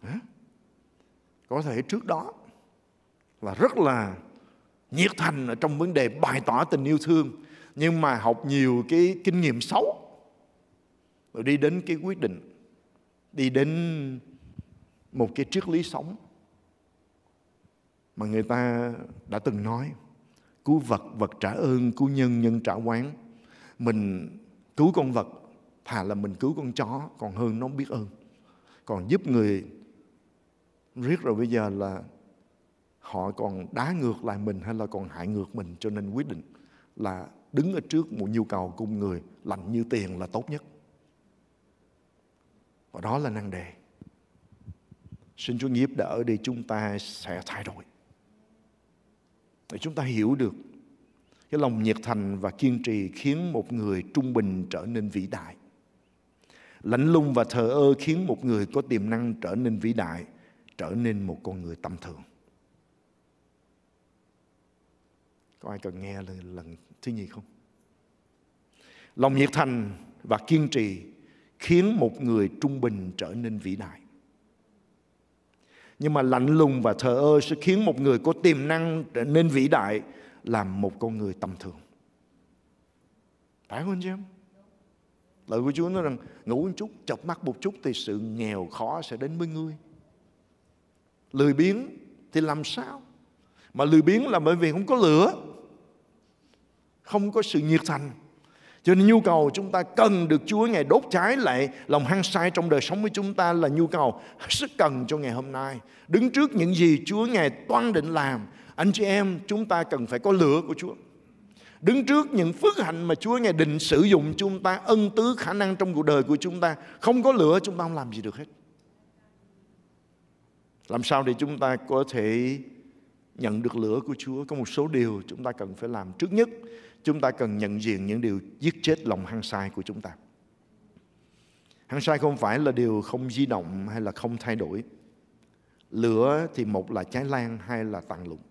Speaker 1: Hả? Có thể trước đó là rất là nhiệt thành ở trong vấn đề bày tỏ tình yêu thương nhưng mà học nhiều cái kinh nghiệm xấu rồi đi đến cái quyết định đi đến một cái triết lý sống mà người ta đã từng nói cứu vật vật trả ơn cứu nhân nhân trả quán mình cứu con vật thà là mình cứu con chó còn hơn nó biết ơn còn giúp người riết rồi bây giờ là họ còn đá ngược lại mình hay là còn hại ngược mình cho nên quyết định là đứng ở trước một nhu cầu cung người lạnh như tiền là tốt nhất và đó là năng đề. Xin Chúa giúp đỡ để chúng ta sẽ thay đổi. Để chúng ta hiểu được cái lòng nhiệt thành và kiên trì khiến một người trung bình trở nên vĩ đại. Lạnh lùng và thờ ơ khiến một người có tiềm năng trở nên vĩ đại, trở nên một con người tầm thường. Có ai cần nghe lần, lần thứ nhì không? Lòng nhiệt thành và kiên trì khiến một người trung bình trở nên vĩ đại. Nhưng mà lạnh lùng và thờ ơ sẽ khiến một người có tiềm năng trở nên vĩ đại làm một con người tầm thường. Phải không anh em? Lời của Chúa nói rằng ngủ một chút, chập mắt một chút thì sự nghèo khó sẽ đến với ngươi. Lười biếng thì làm sao? Mà lười biếng là bởi vì không có lửa, không có sự nhiệt thành, cho nên nhu cầu chúng ta cần được Chúa Ngài đốt cháy lại lòng hăng sai trong đời sống của chúng ta là nhu cầu sức cần cho ngày hôm nay. Đứng trước những gì Chúa Ngài toan định làm, anh chị em chúng ta cần phải có lửa của Chúa. Đứng trước những phước hạnh mà Chúa Ngài định sử dụng chúng ta, ân tứ khả năng trong cuộc đời của chúng ta, không có lửa chúng ta không làm gì được hết. Làm sao để chúng ta có thể nhận được lửa của Chúa? Có một số điều chúng ta cần phải làm. Trước nhất, chúng ta cần nhận diện những điều giết chết lòng hăng sai của chúng ta. Hăng sai không phải là điều không di động hay là không thay đổi. Lửa thì một là cháy lan, hay là tàn lụng.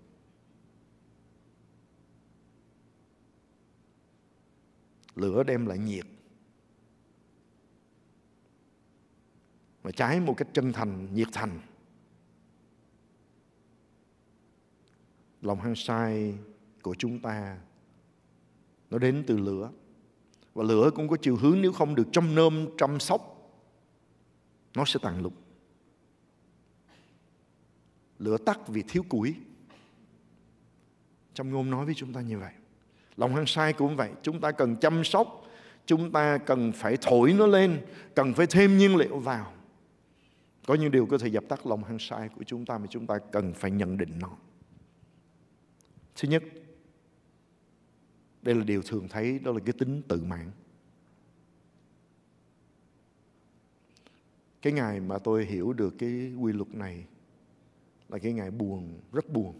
Speaker 1: Lửa đem lại nhiệt. Mà cháy một cách chân thành, nhiệt thành. Lòng hăng sai của chúng ta nó đến từ lửa và lửa cũng có chiều hướng nếu không được chăm nom chăm sóc nó sẽ tàn lục lửa tắt vì thiếu củi trong ngôn nói với chúng ta như vậy lòng hăng sai cũng vậy chúng ta cần chăm sóc chúng ta cần phải thổi nó lên cần phải thêm nhiên liệu vào có những điều có thể dập tắt lòng hăng sai của chúng ta mà chúng ta cần phải nhận định nó thứ nhất đây là điều thường thấy đó là cái tính tự mãn cái ngày mà tôi hiểu được cái quy luật này là cái ngày buồn rất buồn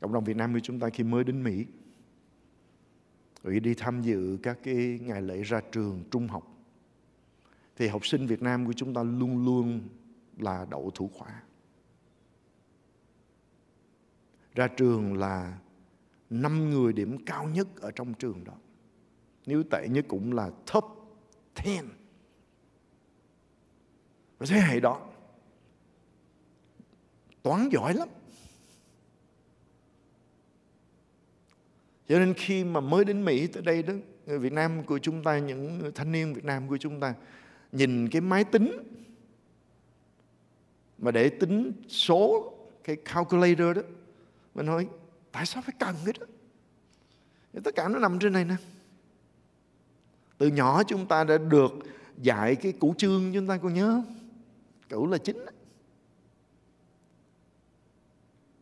Speaker 1: cộng đồng Việt Nam của chúng ta khi mới đến Mỹ ủy đi tham dự các cái ngày lễ ra trường trung học thì học sinh Việt Nam của chúng ta luôn luôn là đậu thủ khoa ra trường là năm người điểm cao nhất ở trong trường đó nếu tệ nhất cũng là top 10 và thế hệ đó toán giỏi lắm cho nên khi mà mới đến Mỹ tới đây đó Việt Nam của chúng ta những thanh niên Việt Nam của chúng ta nhìn cái máy tính mà để tính số cái calculator đó mình hỏi tại sao phải cần cái đó? Tất cả nó nằm trên này nè. Từ nhỏ chúng ta đã được dạy cái củ chương chúng ta còn nhớ không? Củ là chính đó.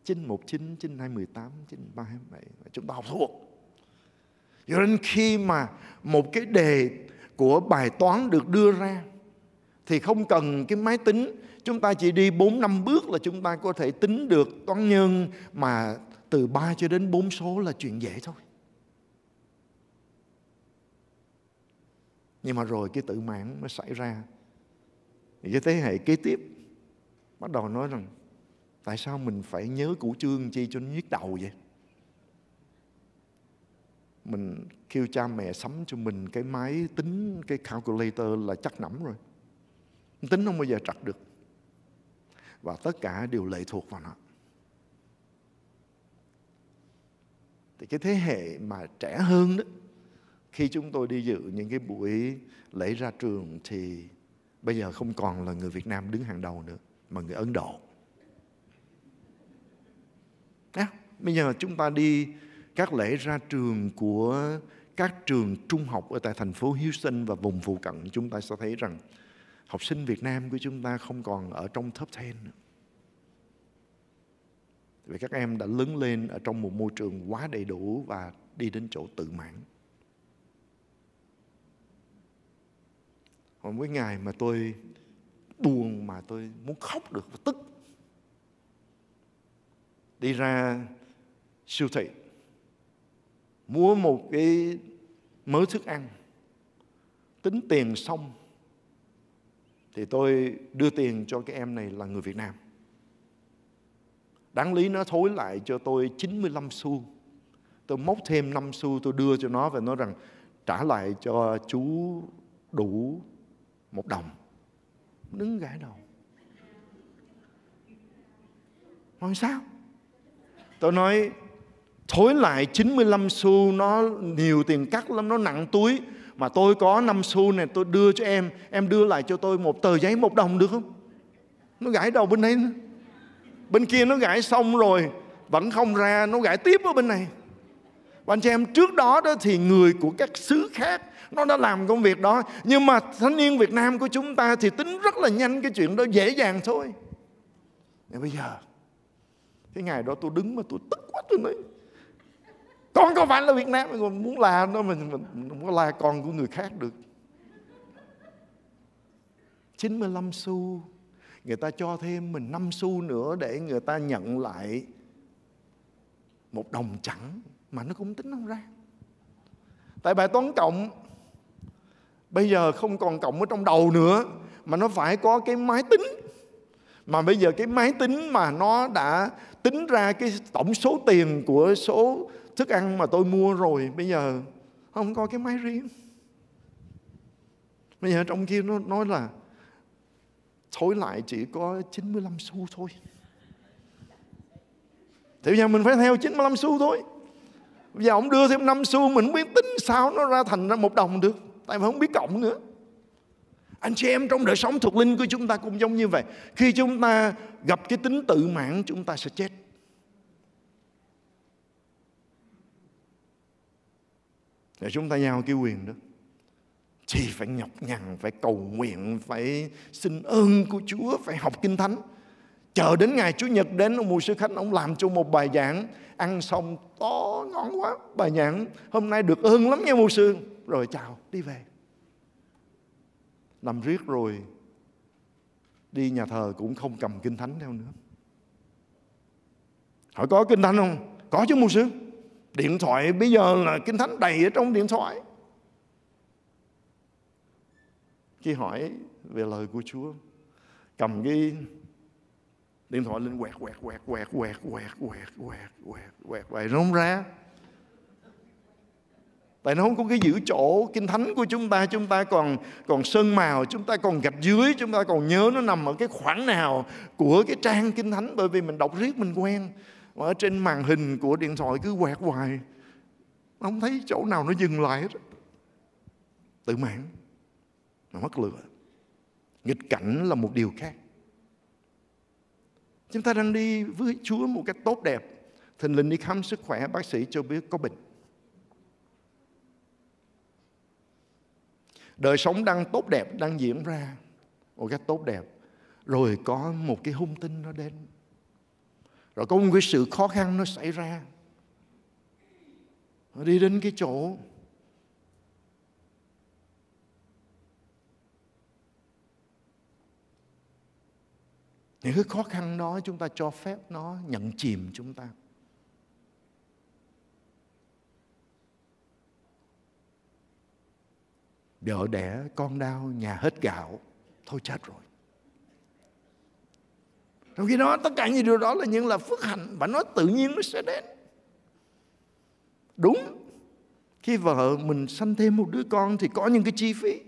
Speaker 1: Chinh 19, chinh 218, chinh 327 Chúng ta học thuộc Cho nên khi mà một cái đề của bài toán được đưa ra Thì không cần cái máy tính Chúng ta chỉ đi 4 năm bước là chúng ta có thể tính được toán nhân mà từ 3 cho đến 4 số là chuyện dễ thôi. Nhưng mà rồi cái tự mãn nó xảy ra. Thì cái thế hệ kế tiếp bắt đầu nói rằng tại sao mình phải nhớ củ chương chi cho nó nhức đầu vậy? Mình kêu cha mẹ sắm cho mình cái máy tính, cái calculator là chắc nắm rồi. Tính không bao giờ trật được và tất cả đều lệ thuộc vào nó thì cái thế hệ mà trẻ hơn đó khi chúng tôi đi dự những cái buổi lễ ra trường thì bây giờ không còn là người Việt Nam đứng hàng đầu nữa mà người Ấn Độ à, bây giờ chúng ta đi các lễ ra trường của các trường trung học ở tại thành phố Houston và vùng phụ cận chúng ta sẽ thấy rằng học sinh Việt Nam của chúng ta không còn ở trong top 10 nữa. Vì các em đã lớn lên ở trong một môi trường quá đầy đủ và đi đến chỗ tự mãn. Còn mỗi ngày mà tôi buồn mà tôi muốn khóc được và tức. Đi ra siêu thị, mua một cái mớ thức ăn, tính tiền xong thì tôi đưa tiền cho cái em này là người Việt Nam. Đáng lý nó thối lại cho tôi 95 xu. Tôi móc thêm 5 xu tôi đưa cho nó và nói rằng trả lại cho chú đủ một đồng. Đứng gãi đầu. Nói sao? Tôi nói thối lại 95 xu nó nhiều tiền cắt lắm, nó nặng túi mà tôi có năm xu này tôi đưa cho em em đưa lại cho tôi một tờ giấy một đồng được không nó gãi đầu bên đấy bên kia nó gãi xong rồi vẫn không ra nó gãi tiếp ở bên này và anh chị em trước đó đó thì người của các xứ khác nó đã làm công việc đó nhưng mà thanh niên Việt Nam của chúng ta thì tính rất là nhanh cái chuyện đó dễ dàng thôi nhưng bây giờ cái ngày đó tôi đứng mà tôi tức quá tôi nói con có phải là Việt Nam mình muốn là nó mình mình không có là con của người khác được 95 xu người ta cho thêm mình 5 xu nữa để người ta nhận lại một đồng chẳng mà nó cũng tính không ra tại bài toán cộng bây giờ không còn cộng ở trong đầu nữa mà nó phải có cái máy tính mà bây giờ cái máy tính mà nó đã tính ra cái tổng số tiền của số thức ăn mà tôi mua rồi bây giờ không có cái máy riêng bây giờ trong kia nó nói là thối lại chỉ có 95 xu thôi thì bây giờ mình phải theo 95 xu thôi bây giờ ông đưa thêm 5 xu mình biết tính sao nó ra thành ra một đồng được tại vì không biết cộng nữa anh chị em trong đời sống thuộc linh của chúng ta cũng giống như vậy khi chúng ta gặp cái tính tự mãn chúng ta sẽ chết Rồi chúng ta giao cái quyền đó Thì phải nhọc nhằn, phải cầu nguyện Phải xin ơn của Chúa Phải học Kinh Thánh Chờ đến ngày Chủ nhật đến Ông mùa sư khách ông làm cho một bài giảng Ăn xong to ngon quá Bài giảng hôm nay được ơn lắm nha mùa sư Rồi chào đi về Làm riết rồi Đi nhà thờ cũng không cầm Kinh Thánh theo nữa Hỏi có Kinh Thánh không? Có chứ mùa sư điện thoại bây giờ là kinh thánh đầy ở trong điện thoại khi hỏi về lời của Chúa cầm cái điện thoại lên quẹt quẹt quẹt quẹt quẹt quẹt quẹt quẹt quẹt quẹt vậy nó không ra tại nó không có cái giữ chỗ kinh thánh của chúng ta chúng ta còn còn sơn màu chúng ta còn gạch dưới chúng ta còn nhớ nó nằm ở cái khoảng nào của cái trang kinh thánh bởi vì mình đọc riết mình quen mà ở trên màn hình của điện thoại cứ quẹt hoài không thấy chỗ nào nó dừng lại hết tự mãn mà mất lửa nghịch cảnh là một điều khác chúng ta đang đi với Chúa một cách tốt đẹp thình lình đi khám sức khỏe bác sĩ cho biết có bệnh đời sống đang tốt đẹp đang diễn ra một cách tốt đẹp rồi có một cái hung tin nó đến rồi có một cái sự khó khăn nó xảy ra. Nó đi đến cái chỗ Những cái khó khăn đó chúng ta cho phép nó nhận chìm chúng ta. Vợ đẻ, con đau, nhà hết gạo. Thôi chết rồi trong khi đó tất cả những điều đó là những là phước hạnh và nó tự nhiên nó sẽ đến đúng khi vợ mình sanh thêm một đứa con thì có những cái chi phí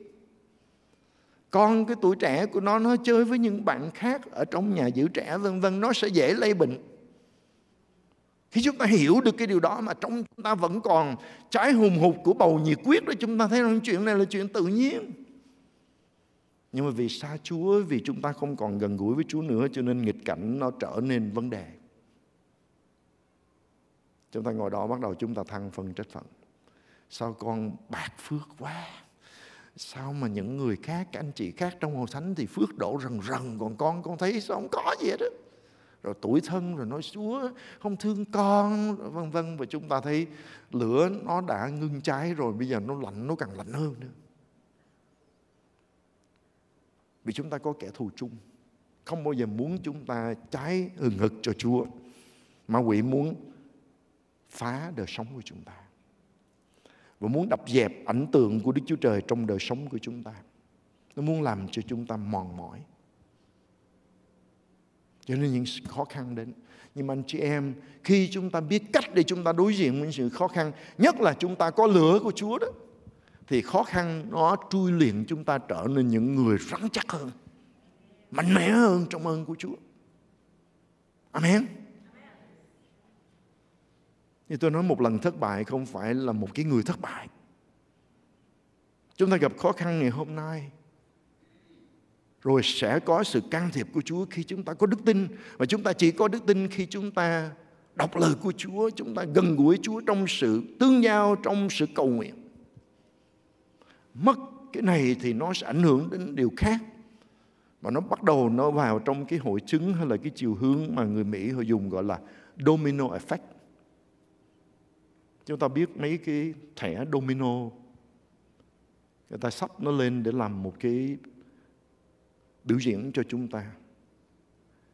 Speaker 1: con cái tuổi trẻ của nó nó chơi với những bạn khác ở trong nhà giữ trẻ vân vân nó sẽ dễ lây bệnh khi chúng ta hiểu được cái điều đó mà trong chúng ta vẫn còn trái hùng hục của bầu nhiệt quyết đó chúng ta thấy rằng chuyện này là chuyện tự nhiên nhưng mà vì xa Chúa, vì chúng ta không còn gần gũi với Chúa nữa cho nên nghịch cảnh nó trở nên vấn đề. Chúng ta ngồi đó bắt đầu chúng ta thăng phân trách phận. Sao con bạc phước quá? Sao mà những người khác, các anh chị khác trong hội thánh thì phước đổ rần rần còn con con thấy sao không có gì hết đó. Rồi tuổi thân rồi nói Chúa không thương con vân vân và chúng ta thấy lửa nó đã ngưng cháy rồi bây giờ nó lạnh nó càng lạnh hơn nữa. Vì chúng ta có kẻ thù chung. Không bao giờ muốn chúng ta trái hừng hực cho Chúa. mà quỷ muốn phá đời sống của chúng ta. Và muốn đập dẹp ảnh tượng của Đức Chúa Trời trong đời sống của chúng ta. Nó muốn làm cho chúng ta mòn mỏi. Cho nên những khó khăn đến. Nhưng mà anh chị em, khi chúng ta biết cách để chúng ta đối diện với những sự khó khăn, nhất là chúng ta có lửa của Chúa đó, thì khó khăn nó trui luyện chúng ta trở nên những người rắn chắc hơn mạnh mẽ hơn trong ơn của Chúa Amen thì tôi nói một lần thất bại không phải là một cái người thất bại chúng ta gặp khó khăn ngày hôm nay rồi sẽ có sự can thiệp của Chúa khi chúng ta có đức tin và chúng ta chỉ có đức tin khi chúng ta đọc lời của Chúa chúng ta gần gũi Chúa trong sự tương giao trong sự cầu nguyện mất cái này thì nó sẽ ảnh hưởng đến điều khác và nó bắt đầu nó vào trong cái hội chứng hay là cái chiều hướng mà người Mỹ họ dùng gọi là domino effect chúng ta biết mấy cái thẻ domino người ta sắp nó lên để làm một cái biểu diễn cho chúng ta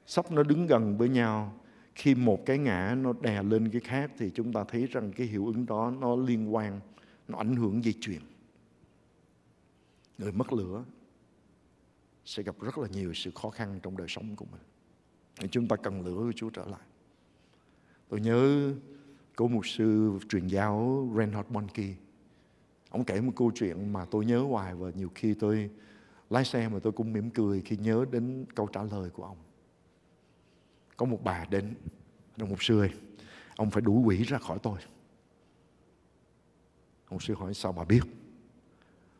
Speaker 1: sắp nó đứng gần với nhau khi một cái ngã nó đè lên cái khác thì chúng ta thấy rằng cái hiệu ứng đó nó liên quan nó ảnh hưởng dây chuyền người mất lửa sẽ gặp rất là nhiều sự khó khăn trong đời sống của mình thì chúng ta cần lửa của Chúa trở lại tôi nhớ cô mục sư truyền giáo Reinhard Bonnke ông kể một câu chuyện mà tôi nhớ hoài và nhiều khi tôi lái xe mà tôi cũng mỉm cười khi nhớ đến câu trả lời của ông có một bà đến ông mục sư ơi ông phải đuổi quỷ ra khỏi tôi ông sư hỏi sao bà biết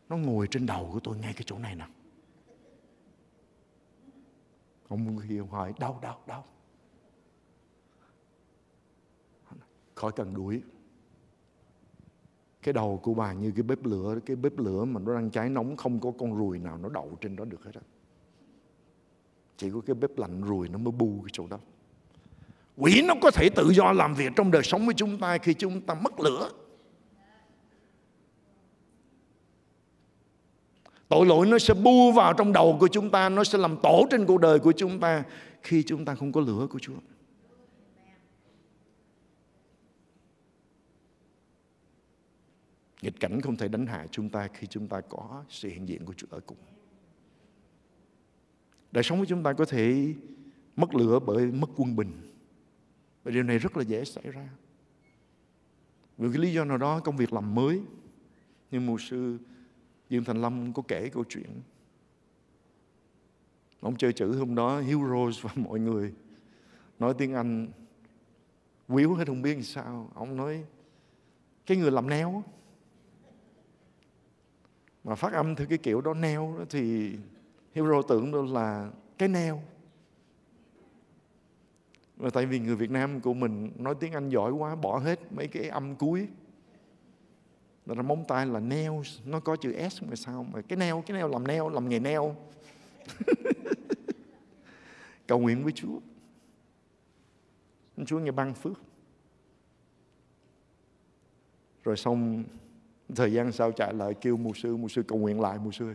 Speaker 1: nó ngồi trên đầu của tôi ngay cái chỗ này nè ông hiền hỏi đau đau đau khỏi cần đuổi cái đầu của bà như cái bếp lửa cái bếp lửa mà nó đang cháy nóng không có con ruồi nào nó đậu trên đó được hết á chỉ có cái bếp lạnh ruồi nó mới bu cái chỗ đó quỷ nó có thể tự do làm việc trong đời sống với chúng ta khi chúng ta mất lửa Tội lỗi nó sẽ bu vào trong đầu của chúng ta Nó sẽ làm tổ trên cuộc đời của chúng ta Khi chúng ta không có lửa của Chúa Nghịch cảnh không thể đánh hạ chúng ta Khi chúng ta có sự hiện diện của Chúa ở cùng Đời sống của chúng ta có thể Mất lửa bởi mất quân bình Và điều này rất là dễ xảy ra Vì cái lý do nào đó công việc làm mới Nhưng mục sư Dương Thành Lâm có kể câu chuyện Ông chơi chữ hôm đó hiếu Rose và mọi người Nói tiếng Anh Quýu hết không biết sao Ông nói Cái người làm neo Mà phát âm theo cái kiểu đó neo đó Thì Hero tưởng đó là cái neo Và tại vì người Việt Nam của mình Nói tiếng Anh giỏi quá Bỏ hết mấy cái âm cuối rồi móng tay là nails, nó có chữ S mà sao mà cái nail, cái nail làm nail, làm nghề nail. Cầu nguyện với Chúa. Chúa nghe ban phước. Rồi xong thời gian sau chạy lại kêu mục sư, mục sư cầu nguyện lại mục sư.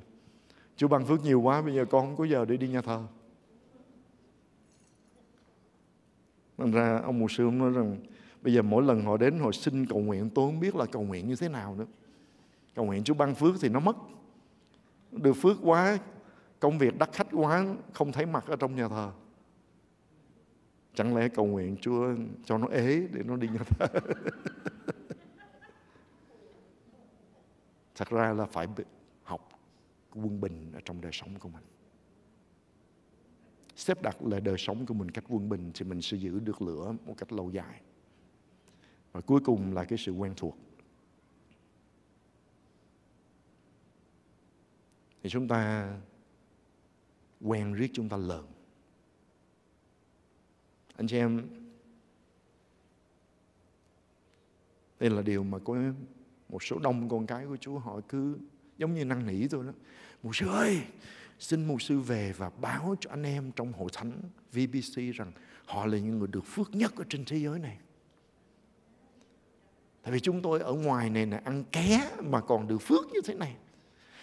Speaker 1: Chúa ban phước nhiều quá, bây giờ con không có giờ để đi nhà thờ. Thành ra ông mục sư ông nói rằng Bây giờ mỗi lần họ đến họ xin cầu nguyện tôi không biết là cầu nguyện như thế nào nữa. Cầu nguyện Chúa ban phước thì nó mất. Được phước quá, công việc đắt khách quá, không thấy mặt ở trong nhà thờ. Chẳng lẽ cầu nguyện Chúa cho nó ế để nó đi nhà thờ. Thật ra là phải học quân bình ở trong đời sống của mình xếp đặt là đời sống của mình cách quân bình thì mình sẽ giữ được lửa một cách lâu dài và cuối cùng là cái sự quen thuộc thì chúng ta quen riết chúng ta lờn anh chị em đây là điều mà có một số đông con cái của Chúa họ cứ giống như năn nỉ tôi đó mục sư ơi xin mục sư về và báo cho anh em trong hội thánh VBC rằng họ là những người được phước nhất ở trên thế giới này Tại vì chúng tôi ở ngoài này là ăn ké mà còn được phước như thế này.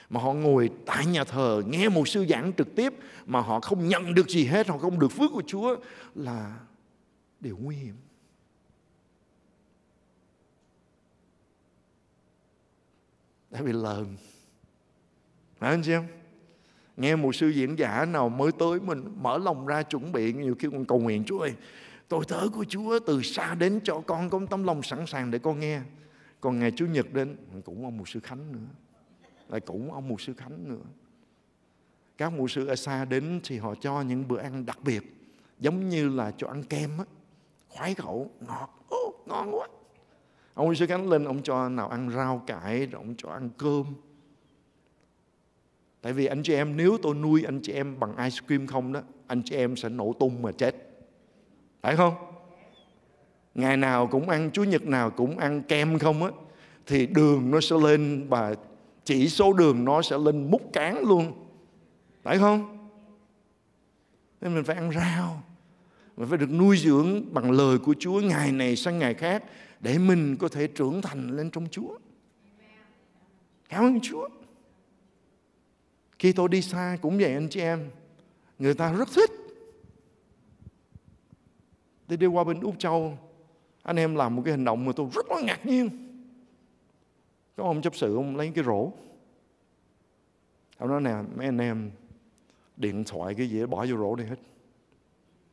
Speaker 1: Mà họ ngồi tại nhà thờ nghe một sư giảng trực tiếp mà họ không nhận được gì hết, họ không được phước của Chúa là điều nguy hiểm. Tại vì lờn. Phải anh chị không? Nghe một sư diễn giả nào mới tới mình mở lòng ra chuẩn bị nhiều khi còn cầu nguyện Chúa ơi Tôi tớ của Chúa từ xa đến cho con có tấm lòng sẵn sàng để con nghe Còn ngày Chủ nhật đến Cũng ông mục sư Khánh nữa Lại cũng ông mục sư Khánh nữa Các mục sư ở xa đến Thì họ cho những bữa ăn đặc biệt Giống như là cho ăn kem á Khoái khẩu, ngọt, ô, ngon quá Ông sư Khánh lên Ông cho nào ăn rau cải Rồi ông cho ăn cơm Tại vì anh chị em nếu tôi nuôi anh chị em bằng ice cream không đó Anh chị em sẽ nổ tung mà chết phải không ngày nào cũng ăn chủ nhật nào cũng ăn kem không á thì đường nó sẽ lên và chỉ số đường nó sẽ lên mút cán luôn phải không nên mình phải ăn rau mình phải được nuôi dưỡng bằng lời của Chúa ngày này sang ngày khác để mình có thể trưởng thành lên trong Chúa cảm ơn Chúa khi tôi đi xa cũng vậy anh chị em người ta rất thích Tôi đi qua bên Úc Châu Anh em làm một cái hành động mà tôi rất là ngạc nhiên Có ông chấp sự ông lấy cái rổ Ông nói nè mấy anh em Điện thoại cái gì bỏ vô rổ đi hết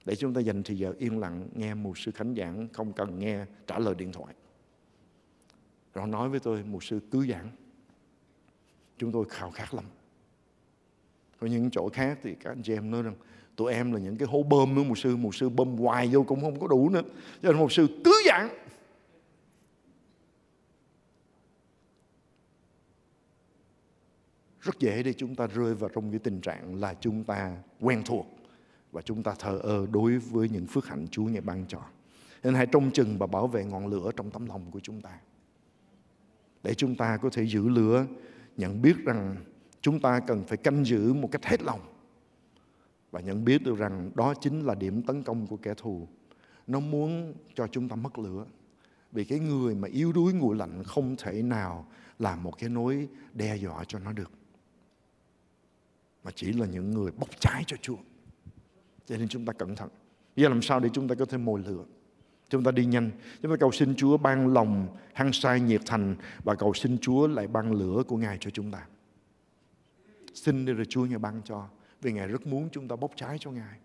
Speaker 1: Để chúng ta dành thời giờ yên lặng Nghe mục sư khánh giảng Không cần nghe trả lời điện thoại Rồi nói với tôi mục sư cứ giảng Chúng tôi khao khát lắm Có những chỗ khác thì các anh chị em nói rằng tụi em là những cái hố bơm nữa mục sư mục sư bơm hoài vô cũng không có đủ nữa cho nên mục sư cứ dạng rất dễ để chúng ta rơi vào trong cái tình trạng là chúng ta quen thuộc và chúng ta thờ ơ đối với những phước hạnh Chúa ngày ban cho. Nên hãy trông chừng và bảo vệ ngọn lửa trong tấm lòng của chúng ta. Để chúng ta có thể giữ lửa, nhận biết rằng chúng ta cần phải canh giữ một cách hết lòng và nhận biết được rằng đó chính là điểm tấn công của kẻ thù. Nó muốn cho chúng ta mất lửa. Vì cái người mà yếu đuối nguội lạnh không thể nào làm một cái nối đe dọa cho nó được. Mà chỉ là những người bốc cháy cho Chúa. Cho nên chúng ta cẩn thận. Giờ làm sao để chúng ta có thể mồi lửa? Chúng ta đi nhanh. Chúng ta cầu xin Chúa ban lòng hăng sai nhiệt thành và cầu xin Chúa lại ban lửa của Ngài cho chúng ta. Xin đi rồi Chúa Ngài ban cho. Vì Ngài rất muốn chúng ta bốc cháy cho Ngài.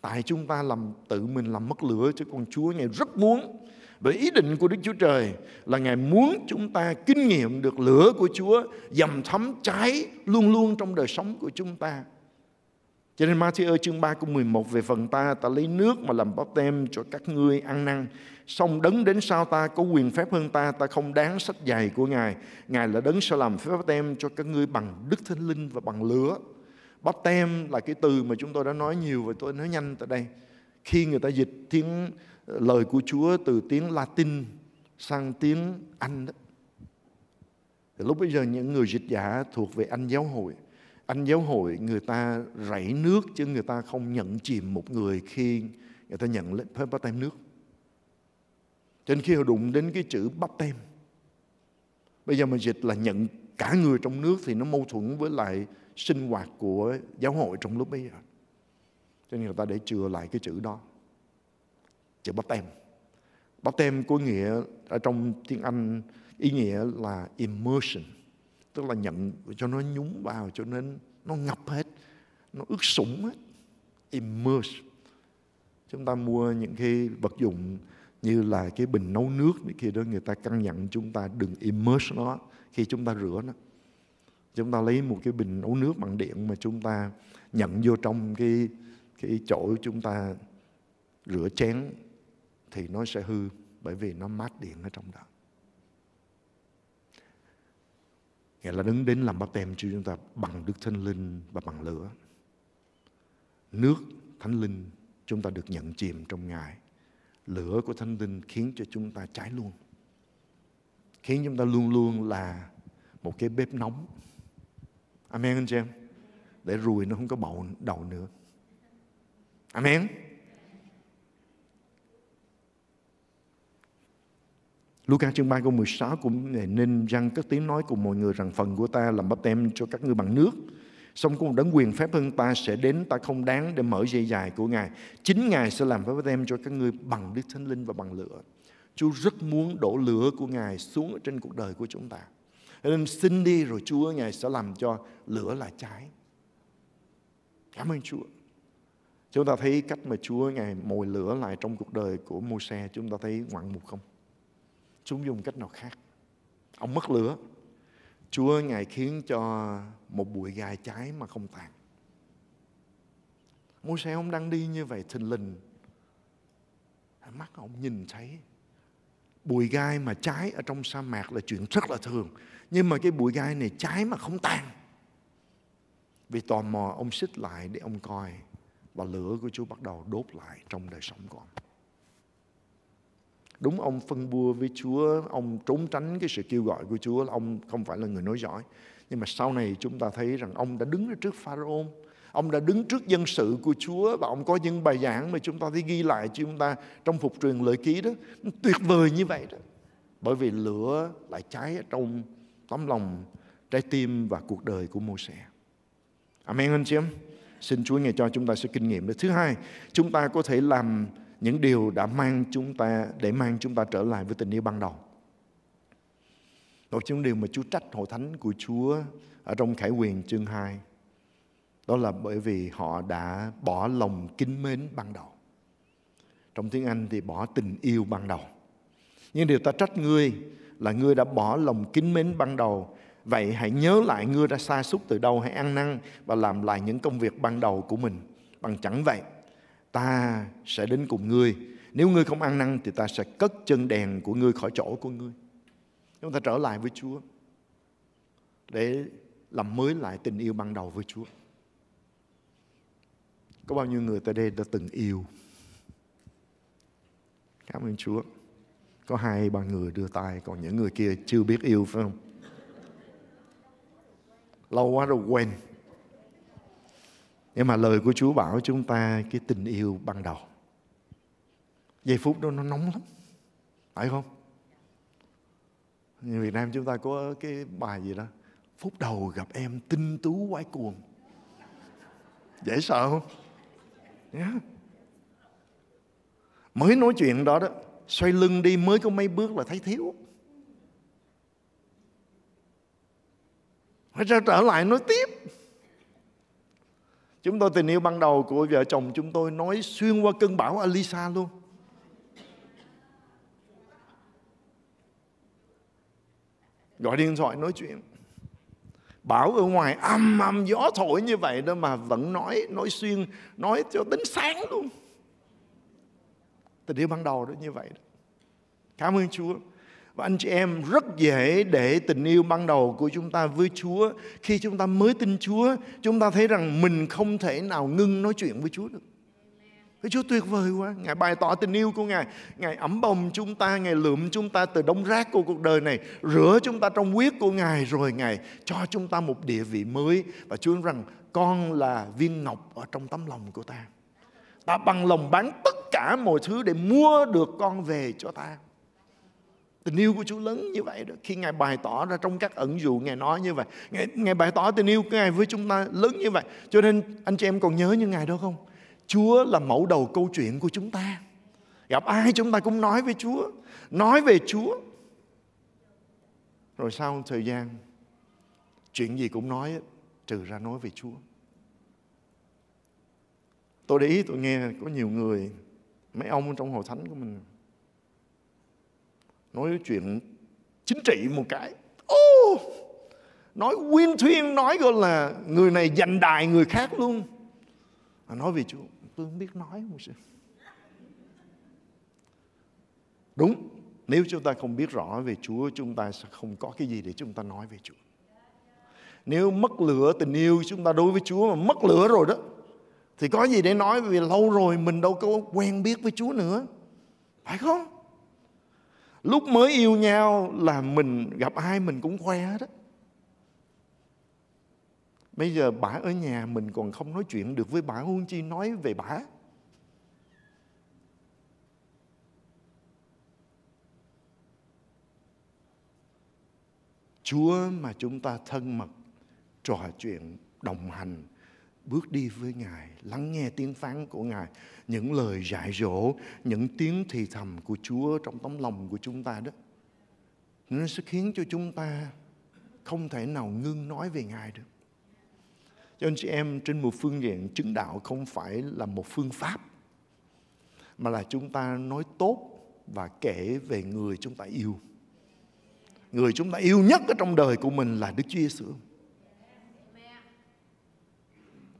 Speaker 1: Tại chúng ta làm tự mình làm mất lửa chứ con Chúa Ngài rất muốn. Bởi ý định của Đức Chúa Trời là Ngài muốn chúng ta kinh nghiệm được lửa của Chúa dầm thấm cháy luôn luôn trong đời sống của chúng ta. Cho nên Matthew chương 3 câu 11 về phần ta ta lấy nước mà làm bóp tem cho các ngươi ăn năn. Xong đấng đến sau ta có quyền phép hơn ta, ta không đáng sách dày của Ngài. Ngài là đấng sẽ làm phép bóp tem cho các ngươi bằng đức thánh linh và bằng lửa. Bottom là cái từ mà chúng tôi đã nói nhiều và tôi nói nhanh tại đây. Khi người ta dịch tiếng ờ, lời của Chúa từ tiếng Latin sang tiếng Anh đó. Thì lúc bây giờ những người dịch giả thuộc về Anh giáo hội Anh giáo hội người ta rảy nước chứ người ta không nhận chìm một người khi người ta nhận phép bắt tem nước. Cho nên khi họ đụng đến cái chữ bắt tem Bây giờ mà dịch là nhận cả người trong nước thì nó mâu thuẫn với lại sinh hoạt của giáo hội trong lúc bây giờ cho nên người ta để chừa lại cái chữ đó chữ bắp tem bắp tem có nghĩa ở trong tiếng anh ý nghĩa là immersion tức là nhận cho nó nhúng vào cho nên nó ngập hết nó ướt sũng hết immerse chúng ta mua những cái vật dụng như là cái bình nấu nước này kia đó người ta căn dặn chúng ta đừng immerse nó khi chúng ta rửa nó chúng ta lấy một cái bình ống nước bằng điện mà chúng ta nhận vô trong cái cái chỗ chúng ta rửa chén thì nó sẽ hư bởi vì nó mát điện ở trong đó. Nghĩa là đứng đến làm bắp tem cho chúng ta bằng Đức Thánh Linh và bằng lửa. Nước Thánh Linh chúng ta được nhận chìm trong Ngài. Lửa của Thánh Linh khiến cho chúng ta cháy luôn. Khiến chúng ta luôn luôn là một cái bếp nóng Amen anh chị em. Để ruồi nó không có bầu đầu nữa. Amen. Luca chương 3 câu 16 cũng nên rằng các tiếng nói cùng mọi người rằng phần của ta làm bắp tem cho các ngươi bằng nước. Xong cũng đấng quyền phép hơn ta sẽ đến ta không đáng để mở dây dài của Ngài. Chính Ngài sẽ làm bắp tem cho các ngươi bằng Đức Thánh Linh và bằng lửa. Chúa rất muốn đổ lửa của Ngài xuống ở trên cuộc đời của chúng ta nên xin đi rồi Chúa Ngài sẽ làm cho lửa là cháy. Cảm ơn Chúa. Chúng ta thấy cách mà Chúa Ngài mồi lửa lại trong cuộc đời của mô xe chúng ta thấy ngoạn mục không? Chúng dùng cách nào khác? Ông mất lửa. Chúa Ngài khiến cho một bụi gai cháy mà không tàn. mô xe ông đang đi như vậy thình lình. Mắt ông nhìn thấy bụi gai mà cháy ở trong sa mạc là chuyện rất là thường nhưng mà cái bụi gai này cháy mà không tan. Vì tò mò ông xích lại để ông coi và lửa của Chúa bắt đầu đốt lại trong đời sống của ông. Đúng ông phân bua với Chúa, ông trốn tránh cái sự kêu gọi của Chúa, ông không phải là người nói giỏi. Nhưng mà sau này chúng ta thấy rằng ông đã đứng trước Pharaoh, ông đã đứng trước dân sự của Chúa và ông có những bài giảng mà chúng ta thấy ghi lại chúng ta trong phục truyền lời ký đó tuyệt vời như vậy đó bởi vì lửa lại cháy ở trong tấm lòng, trái tim và cuộc đời của mô xe. Amen anh chị em. Xin Chúa ngày cho chúng ta sẽ kinh nghiệm Thứ hai, chúng ta có thể làm những điều đã mang chúng ta để mang chúng ta trở lại với tình yêu ban đầu. Đó chính điều mà Chúa trách hội thánh của Chúa ở trong Khải Quyền chương 2 đó là bởi vì họ đã bỏ lòng kính mến ban đầu. Trong tiếng Anh thì bỏ tình yêu ban đầu. Nhưng điều ta trách ngươi là ngươi đã bỏ lòng kính mến ban đầu. Vậy hãy nhớ lại ngươi đã xa xúc từ đâu, hãy ăn năn và làm lại những công việc ban đầu của mình. Bằng chẳng vậy, ta sẽ đến cùng ngươi. Nếu ngươi không ăn năn thì ta sẽ cất chân đèn của ngươi khỏi chỗ của ngươi. Chúng ta trở lại với Chúa để làm mới lại tình yêu ban đầu với Chúa. Có bao nhiêu người tại đây đã từng yêu? Cảm ơn Chúa có hai ba người đưa tay còn những người kia chưa biết yêu phải không lâu quá rồi quên nhưng mà lời của Chúa bảo chúng ta cái tình yêu ban đầu giây phút đó nó nóng lắm phải không như Việt Nam chúng ta có cái bài gì đó phút đầu gặp em tinh tú quái cuồng dễ sợ không yeah. mới nói chuyện đó đó xoay lưng đi mới có mấy bước là thấy thiếu phải ra trở lại nói tiếp chúng tôi tình yêu ban đầu của vợ chồng chúng tôi nói xuyên qua cơn bão alisa luôn gọi điện thoại nói chuyện bảo ở ngoài âm âm gió thổi như vậy đó mà vẫn nói nói xuyên nói cho đến sáng luôn Tình yêu ban đầu đó như vậy. Đó. Cảm ơn Chúa. Và anh chị em rất dễ để tình yêu ban đầu của chúng ta với Chúa Khi chúng ta mới tin Chúa Chúng ta thấy rằng mình không thể nào ngưng nói chuyện với Chúa được Cái Chúa tuyệt vời quá Ngài bày tỏ tình yêu của Ngài Ngài ẩm bồng chúng ta Ngài lượm chúng ta từ đống rác của cuộc đời này Rửa chúng ta trong huyết của Ngài Rồi Ngài cho chúng ta một địa vị mới Và Chúa nói rằng con là viên ngọc ở trong tấm lòng của ta Ta bằng lòng bán tất cả mọi thứ để mua được con về cho ta tình yêu của Chúa lớn như vậy đó khi ngài bày tỏ ra trong các ẩn dụ ngài nói như vậy ngài, ngài bày tỏ tình yêu của ngài với chúng ta lớn như vậy cho nên anh chị em còn nhớ như ngài đó không Chúa là mẫu đầu câu chuyện của chúng ta gặp ai chúng ta cũng nói với Chúa nói về Chúa rồi sau thời gian chuyện gì cũng nói trừ ra nói về Chúa tôi để ý tôi nghe có nhiều người mấy ông trong hội thánh của mình nói chuyện chính trị một cái ô oh, nói nguyên thuyên nói gọi là người này giành đài người khác luôn à, nói về chúa tôi không biết nói một sự đúng nếu chúng ta không biết rõ về chúa chúng ta sẽ không có cái gì để chúng ta nói về chúa nếu mất lửa tình yêu chúng ta đối với chúa mà mất lửa rồi đó thì có gì để nói vì lâu rồi mình đâu có quen biết với Chúa nữa. Phải không? Lúc mới yêu nhau là mình gặp ai mình cũng khoe đó. Bây giờ bà ở nhà mình còn không nói chuyện được với bà huống chi nói về bà. Chúa mà chúng ta thân mật trò chuyện đồng hành bước đi với Ngài, lắng nghe tiếng phán của Ngài, những lời dạy dỗ, những tiếng thì thầm của Chúa trong tấm lòng của chúng ta đó. Nó sẽ khiến cho chúng ta không thể nào ngưng nói về Ngài được. Cho anh chị em, trên một phương diện chứng đạo không phải là một phương pháp, mà là chúng ta nói tốt và kể về người chúng ta yêu. Người chúng ta yêu nhất ở trong đời của mình là Đức Chúa Giêsu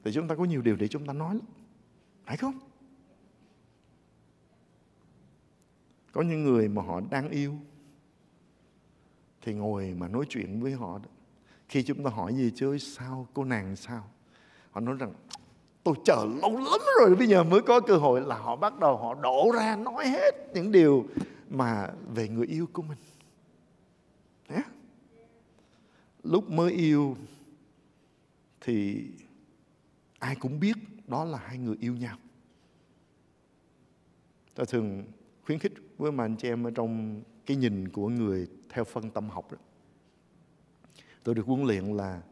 Speaker 1: thì chúng ta có nhiều điều để chúng ta nói lắm. Phải không? Có những người mà họ đang yêu thì ngồi mà nói chuyện với họ đó. Khi chúng ta hỏi gì chứ sao, cô nàng sao? Họ nói rằng tôi chờ lâu lắm rồi bây giờ mới có cơ hội là họ bắt đầu họ đổ ra nói hết những điều mà về người yêu của mình. Thế? Lúc mới yêu thì ai cũng biết đó là hai người yêu nhau ta thường khuyến khích với mà anh chị em ở trong cái nhìn của người theo phân tâm học đó. tôi được huấn luyện là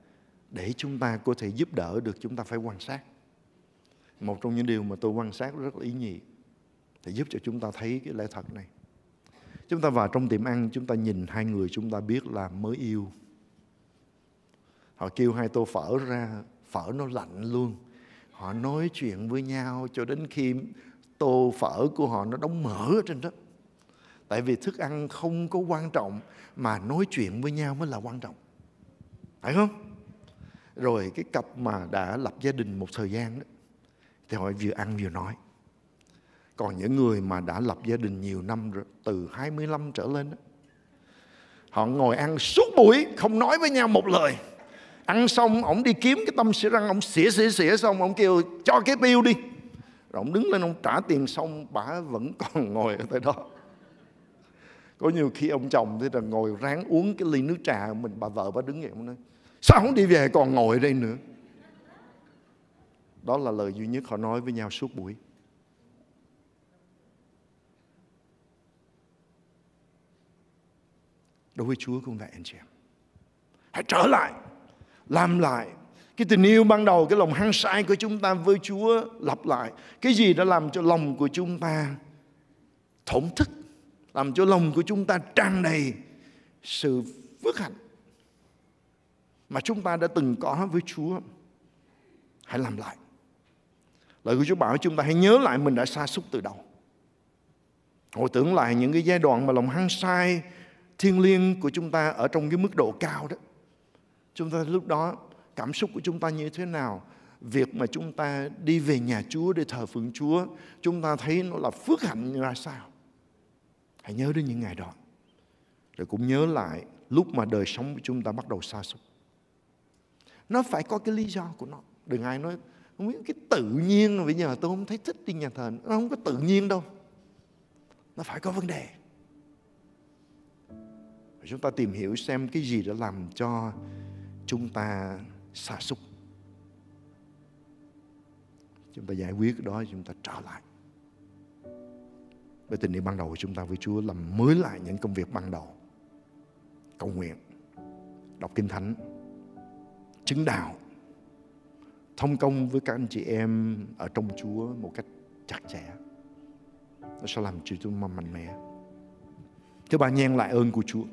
Speaker 1: để chúng ta có thể giúp đỡ được chúng ta phải quan sát một trong những điều mà tôi quan sát rất là ý nhị để giúp cho chúng ta thấy cái lẽ thật này chúng ta vào trong tiệm ăn chúng ta nhìn hai người chúng ta biết là mới yêu họ kêu hai tô phở ra phở nó lạnh luôn họ nói chuyện với nhau cho đến khi tô phở của họ nó đóng mở ở trên đó tại vì thức ăn không có quan trọng mà nói chuyện với nhau mới là quan trọng phải không rồi cái cặp mà đã lập gia đình một thời gian đó thì họ vừa ăn vừa nói còn những người mà đã lập gia đình nhiều năm rồi từ 25 trở lên đó, họ ngồi ăn suốt buổi không nói với nhau một lời ăn xong ổng đi kiếm cái tâm sữa răng ổng xỉa xỉa xỉa xong ổng kêu cho cái tiêu đi rồi ổng đứng lên ông trả tiền xong bà vẫn còn ngồi ở tại đó có nhiều khi ông chồng thế là ngồi ráng uống cái ly nước trà mình bà vợ bà đứng dậy ông nói sao không đi về còn ngồi đây nữa đó là lời duy nhất họ nói với nhau suốt buổi đối với chúa cũng vậy anh chị em hãy trở lại làm lại cái tình yêu ban đầu cái lòng hăng sai của chúng ta với Chúa lặp lại cái gì đã làm cho lòng của chúng ta thổn thức làm cho lòng của chúng ta tràn đầy sự phước hạnh mà chúng ta đã từng có với Chúa hãy làm lại lời của Chúa bảo chúng ta hãy nhớ lại mình đã xa xúc từ đầu hồi tưởng lại những cái giai đoạn mà lòng hăng sai thiêng liêng của chúng ta ở trong cái mức độ cao đó chúng ta lúc đó cảm xúc của chúng ta như thế nào việc mà chúng ta đi về nhà Chúa để thờ phượng Chúa chúng ta thấy nó là phước hạnh ra sao hãy nhớ đến những ngày đó rồi cũng nhớ lại lúc mà đời sống của chúng ta bắt đầu xa xúc nó phải có cái lý do của nó đừng ai nói không biết cái tự nhiên bây giờ tôi không thấy thích đi nhà thờ nó không có tự nhiên đâu nó phải có vấn đề chúng ta tìm hiểu xem cái gì đã làm cho chúng ta xa xúc chúng ta giải quyết đó chúng ta trở lại với tình yêu ban đầu của chúng ta với Chúa làm mới lại những công việc ban đầu cầu nguyện đọc kinh thánh chứng đạo thông công với các anh chị em ở trong Chúa một cách chặt chẽ nó sẽ làm cho chúng ta mạnh mẽ thứ ba nhen lại ơn của Chúa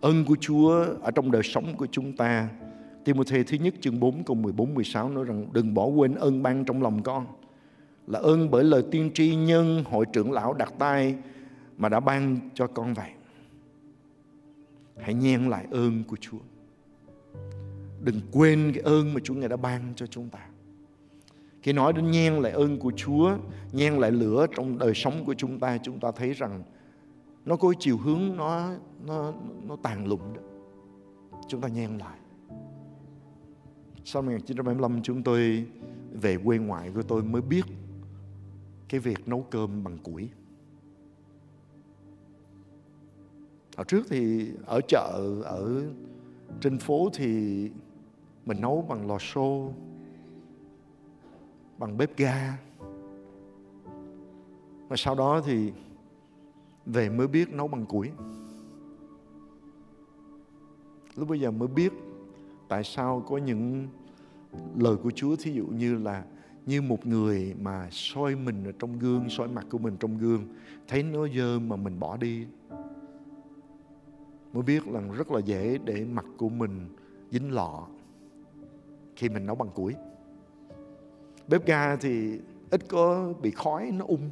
Speaker 1: ân của Chúa ở trong đời sống của chúng ta. Timothy thứ nhất chương 4 câu 14 16 nói rằng đừng bỏ quên ơn ban trong lòng con là ơn bởi lời tiên tri nhân hội trưởng lão đặt tay mà đã ban cho con vậy. Hãy nhen lại ơn của Chúa. Đừng quên cái ơn mà Chúa Ngài đã ban cho chúng ta. Khi nói đến nhen lại ơn của Chúa, nhen lại lửa trong đời sống của chúng ta, chúng ta thấy rằng nó có chiều hướng nó nó nó tàn lụng đó chúng ta nhen lại sau 1975 chúng tôi về quê ngoại của tôi mới biết cái việc nấu cơm bằng củi ở trước thì ở chợ ở trên phố thì mình nấu bằng lò xô bằng bếp ga mà sau đó thì về mới biết nấu bằng củi lúc bây giờ mới biết tại sao có những lời của Chúa thí dụ như là như một người mà soi mình ở trong gương, soi mặt của mình trong gương, thấy nó dơ mà mình bỏ đi. Mới biết là rất là dễ để mặt của mình dính lọ khi mình nấu bằng củi. Bếp ga thì ít có bị khói nó ung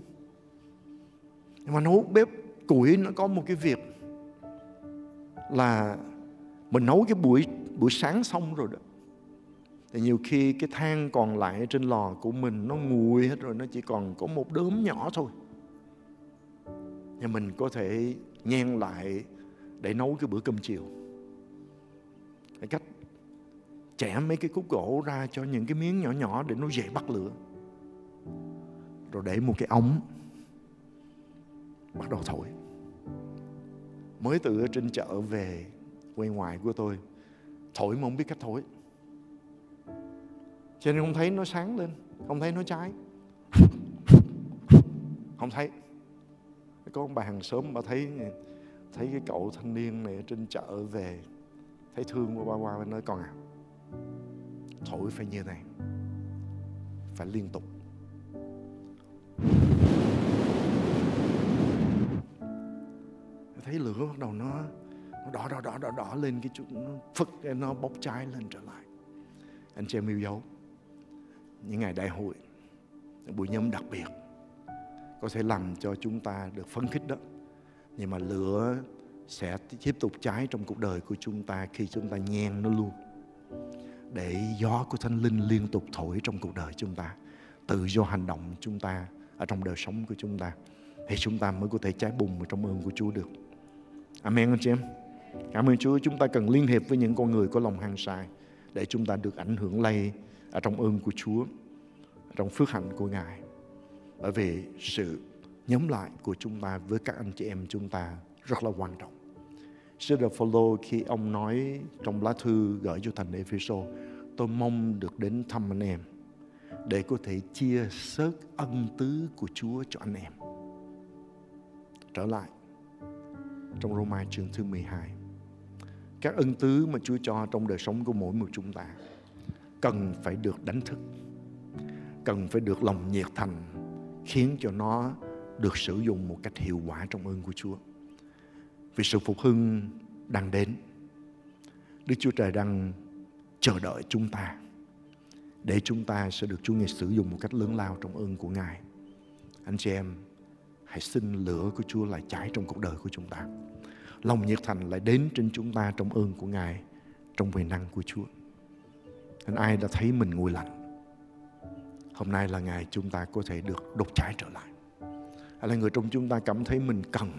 Speaker 1: nhưng mà nấu bếp củi nó có một cái việc là mình nấu cái buổi buổi sáng xong rồi đó thì nhiều khi cái than còn lại trên lò của mình nó nguội hết rồi nó chỉ còn có một đốm nhỏ thôi nhưng mình có thể nhen lại để nấu cái bữa cơm chiều cái cách chẻ mấy cái khúc gỗ ra cho những cái miếng nhỏ nhỏ để nó dễ bắt lửa rồi để một cái ống bắt đầu thổi mới từ trên chợ về quê ngoài của tôi thổi mà không biết cách thổi cho nên không thấy nó sáng lên không thấy nó cháy không thấy có một bà hàng xóm bà thấy thấy cái cậu thanh niên này trên chợ về thấy thương của ba qua bên nói con à thổi phải như này phải liên tục thấy lửa bắt đầu nó nó đỏ đỏ đỏ đỏ đỏ lên cái chút nó phực nó bốc cháy lên trở lại anh chị em yêu dấu những ngày đại hội những buổi nhóm đặc biệt có thể làm cho chúng ta được phấn khích đó nhưng mà lửa sẽ tiếp tục cháy trong cuộc đời của chúng ta khi chúng ta nhen nó luôn để gió của thánh linh liên tục thổi trong cuộc đời chúng ta tự do hành động chúng ta ở trong đời sống của chúng ta thì chúng ta mới có thể cháy bùng trong ơn của Chúa được. Amen anh chị em. Cảm ơn Chúa chúng ta cần liên hiệp với những con người có lòng hăng sai để chúng ta được ảnh hưởng lây ở trong ơn của Chúa, trong phước hạnh của Ngài. Bởi vì sự nhóm lại của chúng ta với các anh chị em chúng ta rất là quan trọng. Sister Follow khi ông nói trong lá thư gửi cho thành Epheso, tôi mong được đến thăm anh em để có thể chia sớt ân tứ của Chúa cho anh em. Trở lại, trong Roma chương thứ 12. Các ân tứ mà Chúa cho trong đời sống của mỗi một chúng ta cần phải được đánh thức, cần phải được lòng nhiệt thành khiến cho nó được sử dụng một cách hiệu quả trong ơn của Chúa. Vì sự phục hưng đang đến. Đức Chúa Trời đang chờ đợi chúng ta để chúng ta sẽ được Chúa Ngài sử dụng một cách lớn lao trong ơn của Ngài. Anh chị em, hãy xin lửa của Chúa lại cháy trong cuộc đời của chúng ta. Lòng nhiệt thành lại đến trên chúng ta trong ơn của Ngài, trong quyền năng của Chúa. Nên ai đã thấy mình nguội lạnh, hôm nay là ngày chúng ta có thể được đột cháy trở lại. Hay là người trong chúng ta cảm thấy mình cần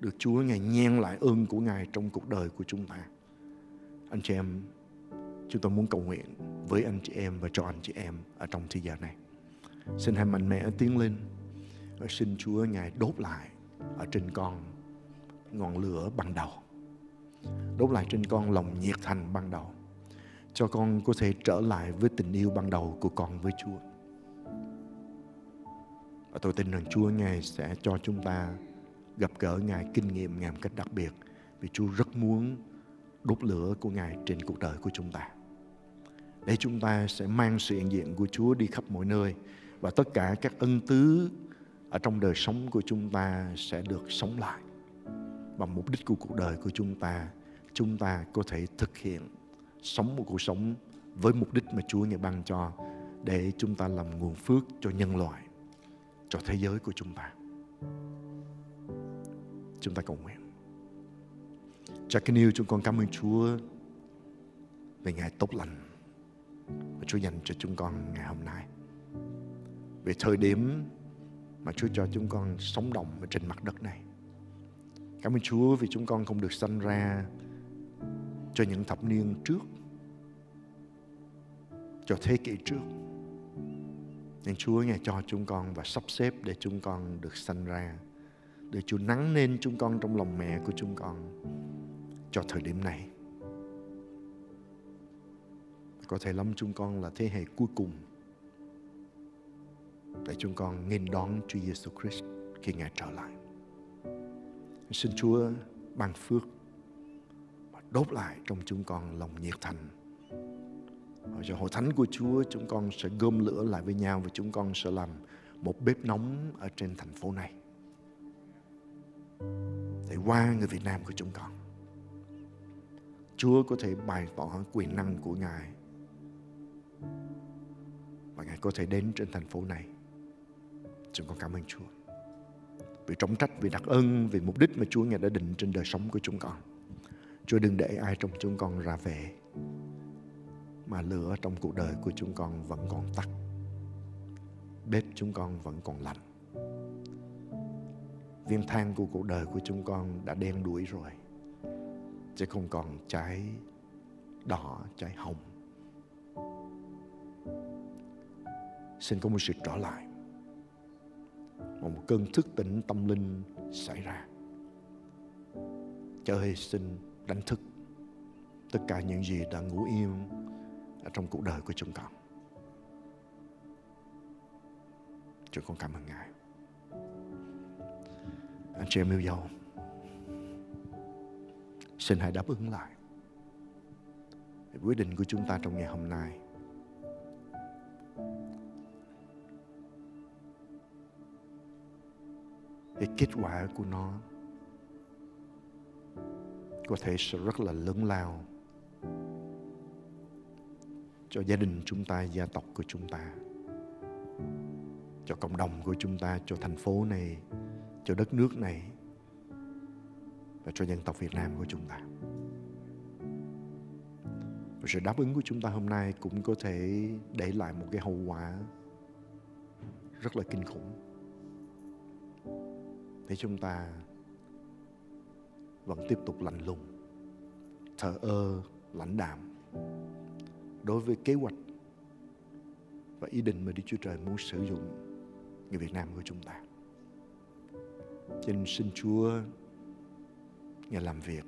Speaker 1: được Chúa Ngài nhen lại ơn của Ngài trong cuộc đời của chúng ta. Anh chị em, chúng tôi muốn cầu nguyện với anh chị em và cho anh chị em ở trong thời gian này. Xin hai mạnh mẽ tiến lên và xin Chúa Ngài đốt lại ở trên con ngọn lửa ban đầu. Đốt lại trên con lòng nhiệt thành ban đầu. Cho con có thể trở lại với tình yêu ban đầu của con với Chúa. Và tôi tin rằng Chúa Ngài sẽ cho chúng ta gặp gỡ Ngài, kinh nghiệm Ngài một cách đặc biệt. Vì Chúa rất muốn đốt lửa của Ngài trên cuộc đời của chúng ta. Để chúng ta sẽ mang sự hiện diện của Chúa đi khắp mọi nơi. Và tất cả các ân tứ ở trong đời sống của chúng ta sẽ được sống lại và mục đích của cuộc đời của chúng ta chúng ta có thể thực hiện sống một cuộc sống với mục đích mà Chúa ngài ban cho để chúng ta làm nguồn phước cho nhân loại cho thế giới của chúng ta chúng ta cầu nguyện Cha kính yêu chúng con cảm ơn Chúa về ngày tốt lành mà Chúa dành cho chúng con ngày hôm nay về thời điểm mà Chúa cho chúng con sống động ở trên mặt đất này. Cảm ơn Chúa vì chúng con không được sanh ra cho những thập niên trước, cho thế kỷ trước. Nhưng Chúa ngài cho chúng con và sắp xếp để chúng con được sanh ra, để Chúa nắng lên chúng con trong lòng mẹ của chúng con cho thời điểm này. Có thể lắm chúng con là thế hệ cuối cùng để chúng con nghênh đón Chúa Giêsu Christ khi Ngài trở lại. Xin Chúa ban phước và đốt lại trong chúng con lòng nhiệt thành. Và cho hội thánh của Chúa chúng con sẽ gom lửa lại với nhau và chúng con sẽ làm một bếp nóng ở trên thành phố này. Để qua người Việt Nam của chúng con. Chúa có thể bày tỏ quyền năng của Ngài và Ngài có thể đến trên thành phố này Chúng con cảm ơn Chúa Vì trọng trách, vì đặc ân, vì mục đích mà Chúa Ngài đã định trên đời sống của chúng con Chúa đừng để ai trong chúng con ra về Mà lửa trong cuộc đời của chúng con vẫn còn tắt Bếp chúng con vẫn còn lạnh Viên than của cuộc đời của chúng con đã đen đuổi rồi Chứ không còn cháy đỏ, cháy hồng Xin có một sự trở lại mà một cơn thức tỉnh tâm linh xảy ra cha ơi xin đánh thức tất cả những gì đã ngủ yên ở trong cuộc đời của chúng con chúng con cảm ơn ngài anh chị em yêu dấu xin hãy đáp ứng lại quyết định của chúng ta trong ngày hôm nay thì kết quả của nó có thể sẽ rất là lớn lao cho gia đình chúng ta, gia tộc của chúng ta, cho cộng đồng của chúng ta, cho thành phố này, cho đất nước này và cho dân tộc Việt Nam của chúng ta. Và sự đáp ứng của chúng ta hôm nay cũng có thể để lại một cái hậu quả rất là kinh khủng để chúng ta vẫn tiếp tục lạnh lùng thờ ơ lãnh đạm đối với kế hoạch và ý định mà Đức Chúa Trời muốn sử dụng người Việt Nam của chúng ta. Xin xin Chúa Ngài làm việc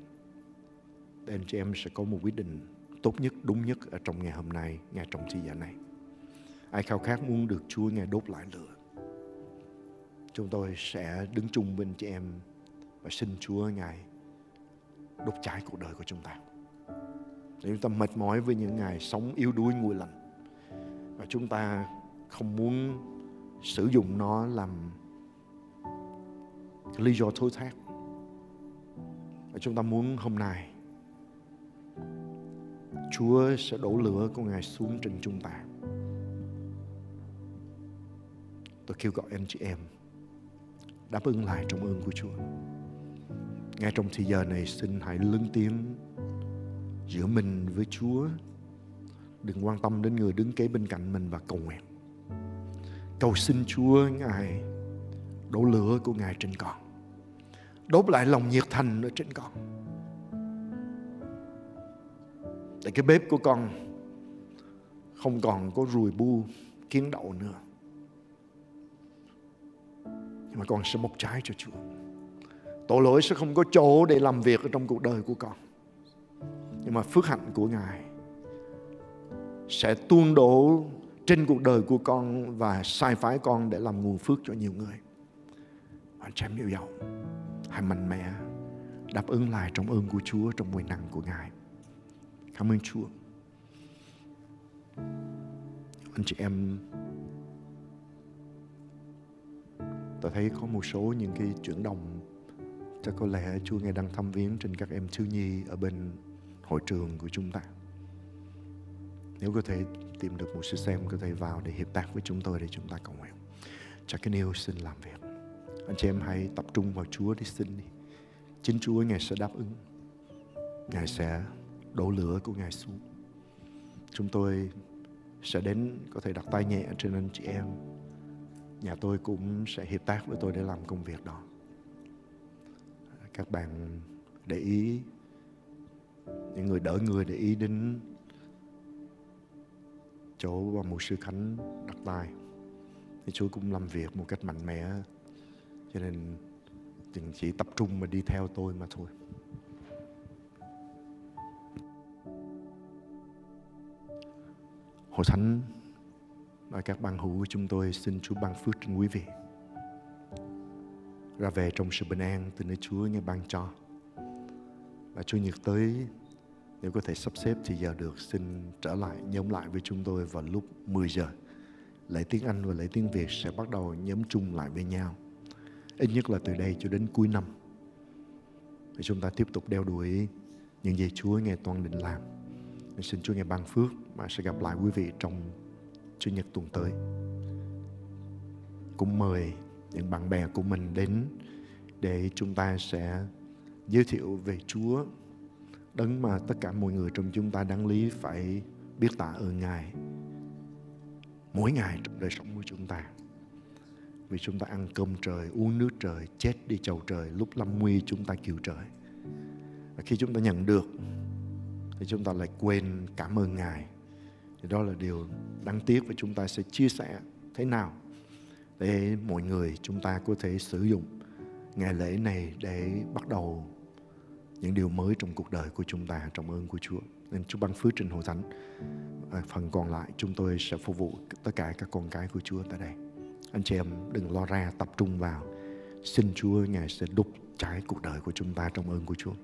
Speaker 1: để anh chị em sẽ có một quyết định tốt nhất, đúng nhất ở trong ngày hôm nay, ngày trong thi giả này. Ai khao khát muốn được Chúa Ngài đốt lại lửa chúng tôi sẽ đứng chung bên chị em và xin Chúa Ngài đốt cháy cuộc đời của chúng ta. Để chúng ta mệt mỏi với những ngày sống yếu đuối nguôi lạnh và chúng ta không muốn sử dụng nó làm lý do thối thác. Và chúng ta muốn hôm nay Chúa sẽ đổ lửa của Ngài xuống trên chúng ta. Tôi kêu gọi anh chị em đáp ứng lại trong ơn của Chúa. Ngay trong thời giờ này xin hãy lớn tiếng giữa mình với Chúa. Đừng quan tâm đến người đứng kế bên cạnh mình và cầu nguyện. Cầu xin Chúa Ngài đổ lửa của Ngài trên con. Đốt lại lòng nhiệt thành ở trên con. Để cái bếp của con không còn có ruồi bu kiến đậu nữa nhưng mà con sẽ móc trái cho Chúa. Tội lỗi sẽ không có chỗ để làm việc ở trong cuộc đời của con. Nhưng mà phước hạnh của Ngài sẽ tuôn đổ trên cuộc đời của con và sai phái con để làm nguồn phước cho nhiều người. Anh chị em yêu dấu, hãy mạnh mẽ đáp ứng lại trong ơn của Chúa, trong quyền năng của Ngài. Cảm ơn Chúa. Anh chị em tôi thấy có một số những cái chuyển động chắc có lẽ Chúa ngài đang thăm viếng trên các em thiếu nhi ở bên hội trường của chúng ta. Nếu có thể tìm được một sự xem có thể vào để hiệp tác với chúng tôi để chúng ta cầu nguyện. cho cái yêu xin làm việc. Anh chị em hãy tập trung vào Chúa để xin đi. Chính Chúa ngài sẽ đáp ứng. Ngài sẽ đổ lửa của ngài xuống. Chúng tôi sẽ đến có thể đặt tay nhẹ trên anh chị em nhà tôi cũng sẽ hợp tác với tôi để làm công việc đó các bạn để ý những người đỡ người để ý đến chỗ mà một sư khánh đặt tay thì chúa cũng làm việc một cách mạnh mẽ cho nên chừng chỉ tập trung mà đi theo tôi mà thôi hội thánh và các bạn hữu của chúng tôi xin Chúa ban phước trên quý vị. Ra về trong sự bình an từ nơi Chúa nghe ban cho. Và Chúa nhật tới nếu có thể sắp xếp thì giờ được xin trở lại nhóm lại với chúng tôi vào lúc 10 giờ. Lễ tiếng Anh và lễ tiếng Việt sẽ bắt đầu nhóm chung lại với nhau. Ít nhất là từ đây cho đến cuối năm. Để chúng ta tiếp tục đeo đuổi những gì Chúa nghe toàn định làm. xin Chúa nghe ban phước và sẽ gặp lại quý vị trong Chủ nhật tuần tới. Cũng mời những bạn bè của mình đến để chúng ta sẽ giới thiệu về Chúa đấng mà tất cả mọi người trong chúng ta đáng lý phải biết tạ ơn Ngài mỗi ngày trong đời sống của chúng ta vì chúng ta ăn cơm trời uống nước trời chết đi chầu trời lúc lâm nguy chúng ta cứu trời và khi chúng ta nhận được thì chúng ta lại quên cảm ơn ngài thì đó là điều đáng tiếc và chúng ta sẽ chia sẻ thế nào để mọi người chúng ta có thể sử dụng ngày lễ này để bắt đầu những điều mới trong cuộc đời của chúng ta trong ơn của Chúa. Nên Chúa ban phước trên hội thánh. phần còn lại chúng tôi sẽ phục vụ tất cả các con cái của Chúa tại đây. Anh chị em đừng lo ra, tập trung vào. Xin Chúa Ngài sẽ đúc trái cuộc đời của chúng ta trong ơn của Chúa.